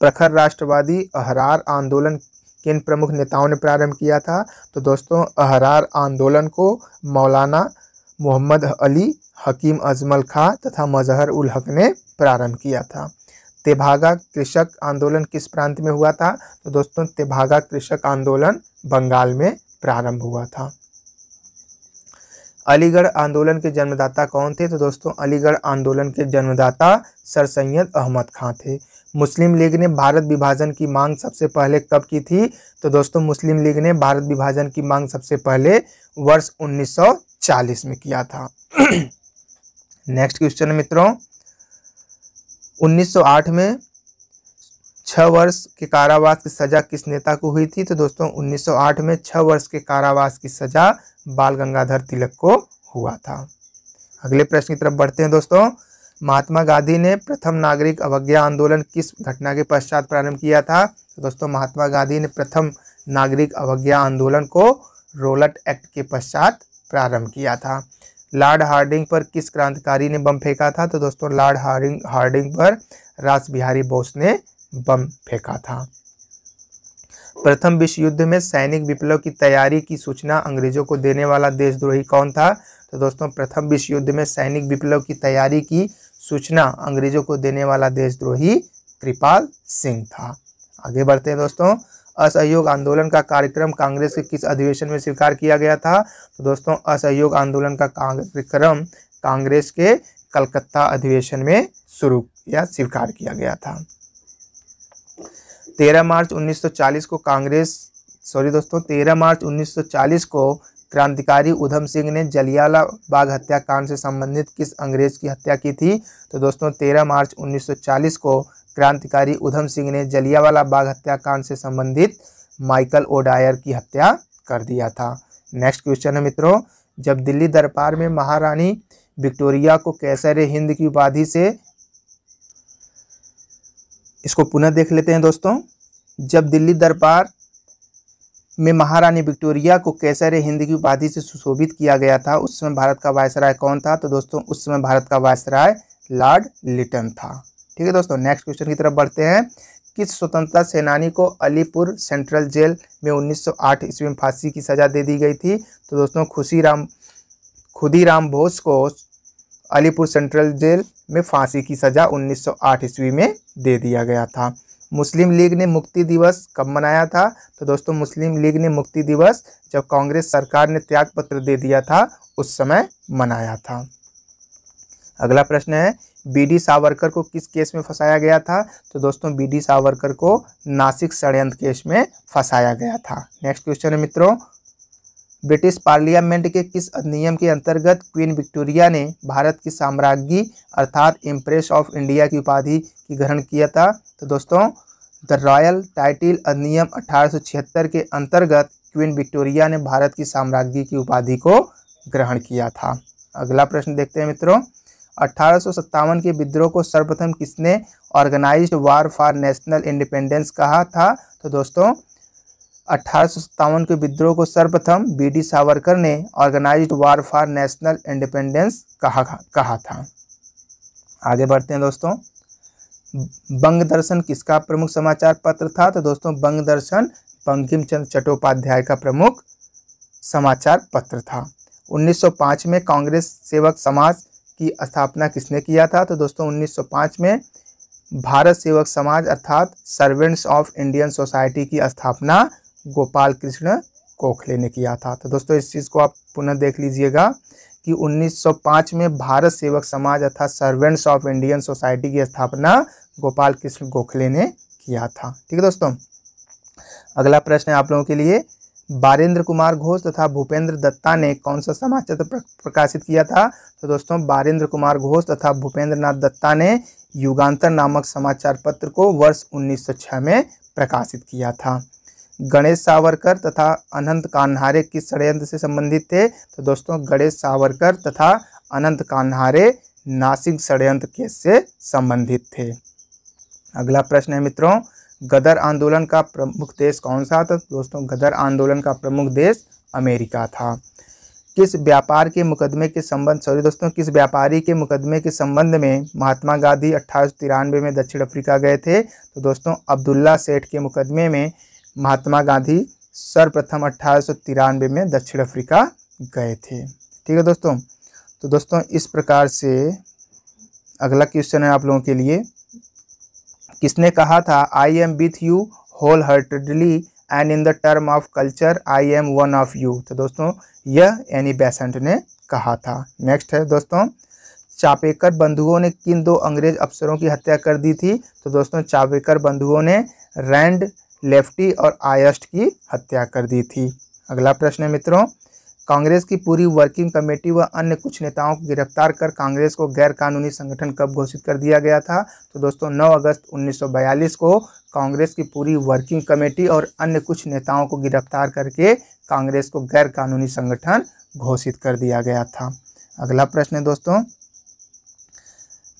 प्रखर राष्ट्रवादी अहरार आंदोलन किन प्रमुख नेताओं ने प्रारंभ किया था तो दोस्तों अहरार आंदोलन को मौलाना मोहम्मद अली हकीम अजमल खां तथा मजहर उल हक ने प्रारंभ किया था तेभागा कृषक आंदोलन किस प्रांत में हुआ था तो दोस्तों तेभागा कृषक आंदोलन बंगाल में प्रारंभ हुआ था अलीगढ़ आंदोलन के जन्मदाता कौन थे तो दोस्तों अलीगढ़ आंदोलन के जन्मदाता सर सैयद अहमद खां थे मुस्लिम लीग ने भारत विभाजन की मांग सबसे पहले कब की थी तो दोस्तों मुस्लिम लीग ने भारत विभाजन की मांग सबसे पहले वर्ष 1940 में किया था नेक्स्ट क्वेश्चन मित्रों 1908 में छह वर्ष के कारावास की सजा किस नेता को हुई थी तो दोस्तों 1908 में छ वर्ष के कारावास की सजा बाल गंगाधर तिलक को हुआ था अगले प्रश्न की तरफ बढ़ते हैं दोस्तों महात्मा गांधी ने प्रथम नागरिक अवज्ञा आंदोलन किस घटना के पश्चात प्रारंभ किया था तो दोस्तों महात्मा गांधी ने प्रथम नागरिक अवज्ञा आंदोलन को रोलट एक्ट के पश्चात प्रारंभ किया था लॉर्ड हार्डिंग पर किस क्रांतिकारी ने बम फेंका था तो दोस्तों लॉर्ड हार्डिंग हार्डिंग पर रास बिहारी बोस ने बम फेंका था प्रथम विश्व युद्ध में सैनिक विप्लव की तैयारी की सूचना अंग्रेजों को देने वाला देशद्रोही कौन था तो दोस्तों प्रथम विश्व युद्ध में सैनिक विप्लव की तैयारी की सूचना अंग्रेजों को देने वाला देशद्रोही कृपाल सिंह था आगे बढ़ते हैं दोस्तों असहयोग आंदोलन का कार्यक्रम कांग्रेस के किस अधिवेशन में स्वीकार किया गया था तो दोस्तों असहयोग आंदोलन का कार्यक्रम कांग्रेस के कलकत्ता अधिवेशन में शुरू या स्वीकार किया गया था 13 मार्च 1940 को कांग्रेस सॉरी दोस्तों 13 मार्च 1940 को क्रांतिकारी उधम सिंह ने जलियाला बाग हत्याकांड से संबंधित किस अंग्रेज की हत्या की थी तो दोस्तों 13 मार्च 1940 को क्रांतिकारी उधम सिंह ने जलियावाला बाग हत्याकांड से संबंधित माइकल ओडायर की हत्या कर दिया था नेक्स्ट क्वेश्चन है मित्रों जब दिल्ली दरबार में महारानी विक्टोरिया को कैसर हिंद की उपाधि से इसको पुनः देख लेते हैं दोस्तों जब दिल्ली दरबार में महारानी विक्टोरिया को कैसर हिंद की उपाधि से सुशोभित किया गया था उस समय भारत का वायसराय कौन था तो दोस्तों उस समय भारत का वायसराय लॉर्ड लिटन था ठीक है दोस्तों नेक्स्ट क्वेश्चन की तरफ बढ़ते हैं किस स्वतंत्रता सेनानी को अलीपुर सेंट्रल जेल में 1908 ईस्वी में फांसी की सज़ा दे दी गई थी तो दोस्तों खुशी राम खुदी राम बोस को अलीपुर सेंट्रल जेल में फांसी की सज़ा 1908 ईस्वी में दे दिया गया था मुस्लिम लीग ने मुक्ति दिवस कब मनाया था तो दोस्तों मुस्लिम लीग ने मुक्ति दिवस जब कांग्रेस सरकार ने त्याग पत्र दे दिया था उस समय मनाया था अगला प्रश्न है बीडी सावरकर को किस केस में फंसाया गया था तो दोस्तों बीडी सावरकर को नासिक षडयंत्र केस में फंसाया गया था नेक्स्ट क्वेश्चन है मित्रों ब्रिटिश पार्लियामेंट के किस अधिनियम के अंतर्गत क्वीन विक्टोरिया ने भारत की साम्राज्ञी अर्थात इम्प्रेस ऑफ इंडिया की उपाधि की ग्रहण किया था तो दोस्तों द रॉयल टाइटिल अधिनियम 1876 के अंतर्गत क्वीन विक्टोरिया ने भारत की साम्राज्ञी की उपाधि को ग्रहण किया था अगला प्रश्न देखते हैं मित्रों अठारह के विद्रोह को सर्वप्रथम किसने organised war for national independence कहा था तो दोस्तों अठारह के विद्रोह को सर्वप्रथम बीडी सावरकर ने organised war for national independence कहा कहा था आगे बढ़ते हैं दोस्तों बंग दर्शन किसका प्रमुख समाचार पत्र था तो दोस्तों बंग दर्शन बंकिम चंद चट्टोपाध्याय का प्रमुख समाचार पत्र था 1905 में कांग्रेस सेवक समाज की स्थापना किसने किया था तो दोस्तों 1905 में भारत सेवक समाज अर्थात सर्वेंट्स ऑफ इंडियन सोसाइटी की स्थापना गोपाल कृष्ण गोखले ने किया था तो दोस्तों इस चीज़ को आप पुनः देख लीजिएगा कि 1905 में भारत सेवक समाज अर्थात सर्वेंट्स ऑफ इंडियन सोसाइटी की स्थापना गोपाल कृष्ण गोखले ने किया था ठीक है दोस्तों अगला प्रश्न है आप लोगों के लिए बारेंद्र कुमार घोष तथा भूपेंद्र दत्ता ने कौन सा समाचार प्रकाशित किया था तो दोस्तों बारेंद्र कुमार घोष तथा भूपेंद्र नाथ दत्ता ने युगांतर नामक समाचार पत्र को वर्ष 1906 में प्रकाशित किया था गणेश सावरकर तथा अनंत कान्हारे किस षडयंत्र से संबंधित थे तो दोस्तों गणेश सावरकर तथा अनंत कान्हारे नासिक षडयंत्र के से संबंधित थे अगला प्रश्न है मित्रों गदर आंदोलन का प्रमुख देश कौन सा था तो दोस्तों गदर आंदोलन का प्रमुख देश अमेरिका था किस व्यापार के मुकदमे के संबंध सॉरी दोस्तों किस व्यापारी के मुकदमे के संबंध में महात्मा गांधी अट्ठारह में दक्षिण अफ्रीका गए थे तो दोस्तों अब्दुल्ला सेठ के मुकदमे में महात्मा गांधी सर्वप्रथम अट्ठारह में दक्षिण अफ्रीका गए थे ठीक है दोस्तों तो दोस्तों इस प्रकार से अगला क्वेश्चन है आप लोगों के लिए किसने कहा था I am with you wholeheartedly and in the term of culture I am one of you तो दोस्तों यह एनी बेसेंट ने कहा था नेक्स्ट है दोस्तों चापेकर बंधुओं ने किन दो अंग्रेज अफसरों की हत्या कर दी थी तो दोस्तों चापेकर बंधुओं ने रैंड लेफ्टी और आयस्ट की हत्या कर दी थी अगला प्रश्न है मित्रों कांग्रेस की पूरी वर्किंग कमेटी व अन्य कुछ नेताओं को गिरफ्तार कर कांग्रेस को गैर कानूनी संगठन कब घोषित कर दिया गया था तो दोस्तों 9 अगस्त 1942 को कांग्रेस की पूरी वर्किंग कमेटी और अन्य कुछ नेताओं को गिरफ्तार करके कांग्रेस को गैर कानूनी संगठन घोषित कर दिया गया था अगला प्रश्न है दोस्तों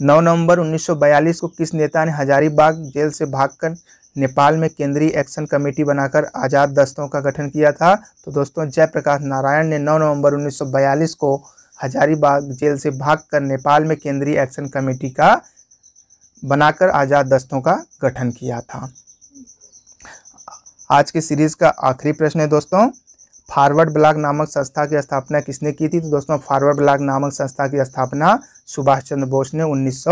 9 नवंबर 1942 को किस नेता ने हजारीबाग जेल से भागकर नेपाल में केंद्रीय एक्शन कमेटी बनाकर आज़ाद दस्तों का गठन किया था तो दोस्तों जयप्रकाश नारायण ने 9 नवंबर 1942 को हजारीबाग जेल से भागकर नेपाल में केंद्रीय एक्शन कमेटी का बनाकर आज़ाद दस्तों का गठन किया था आज के सीरीज़ का आखिरी प्रश्न है दोस्तों फॉरवर्ड ब्लॉक नामक संस्था की स्थापना किसने की थी तो दोस्तों फॉरवर्ड ब्लॉक नामक संस्था की स्थापना सुभाष चंद्र बोस ने उन्नीस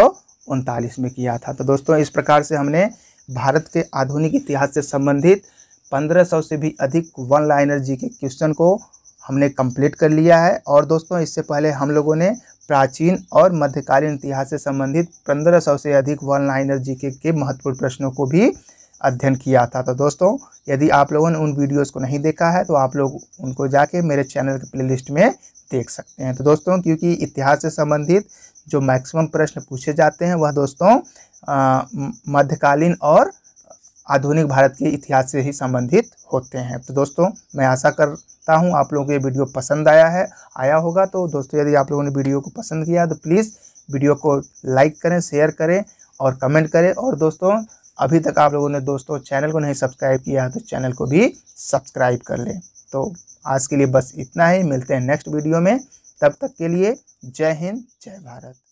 में किया था तो दोस्तों इस प्रकार से हमने भारत के आधुनिक इतिहास से संबंधित 1500 से भी अधिक वन लाइनर जी के क्वेश्चन को हमने कंप्लीट कर लिया है और दोस्तों इससे पहले हम लोगों ने प्राचीन और मध्यकालीन इतिहास से संबंधित 1500 से अधिक वन लाइनर जी के, के महत्वपूर्ण प्रश्नों को भी अध्ययन किया था तो दोस्तों यदि आप लोगों ने उन वीडियोज़ को नहीं देखा है तो आप लोग उनको जाके मेरे चैनल के प्ले में देख सकते हैं तो दोस्तों क्योंकि इतिहास से संबंधित जो मैक्सिमम प्रश्न पूछे जाते हैं वह दोस्तों मध्यकालीन और आधुनिक भारत के इतिहास से ही संबंधित होते हैं तो दोस्तों मैं आशा करता हूँ आप लोगों को ये वीडियो पसंद आया है आया होगा तो दोस्तों यदि आप लोगों ने वीडियो को पसंद किया तो प्लीज़ वीडियो को लाइक करें शेयर करें और कमेंट करें और दोस्तों अभी तक आप लोगों ने दोस्तों चैनल को नहीं सब्सक्राइब किया है तो चैनल को भी सब्सक्राइब कर लें तो आज के लिए बस इतना ही मिलते हैं नेक्स्ट वीडियो में तब तक के लिए जय हिंद जय भारत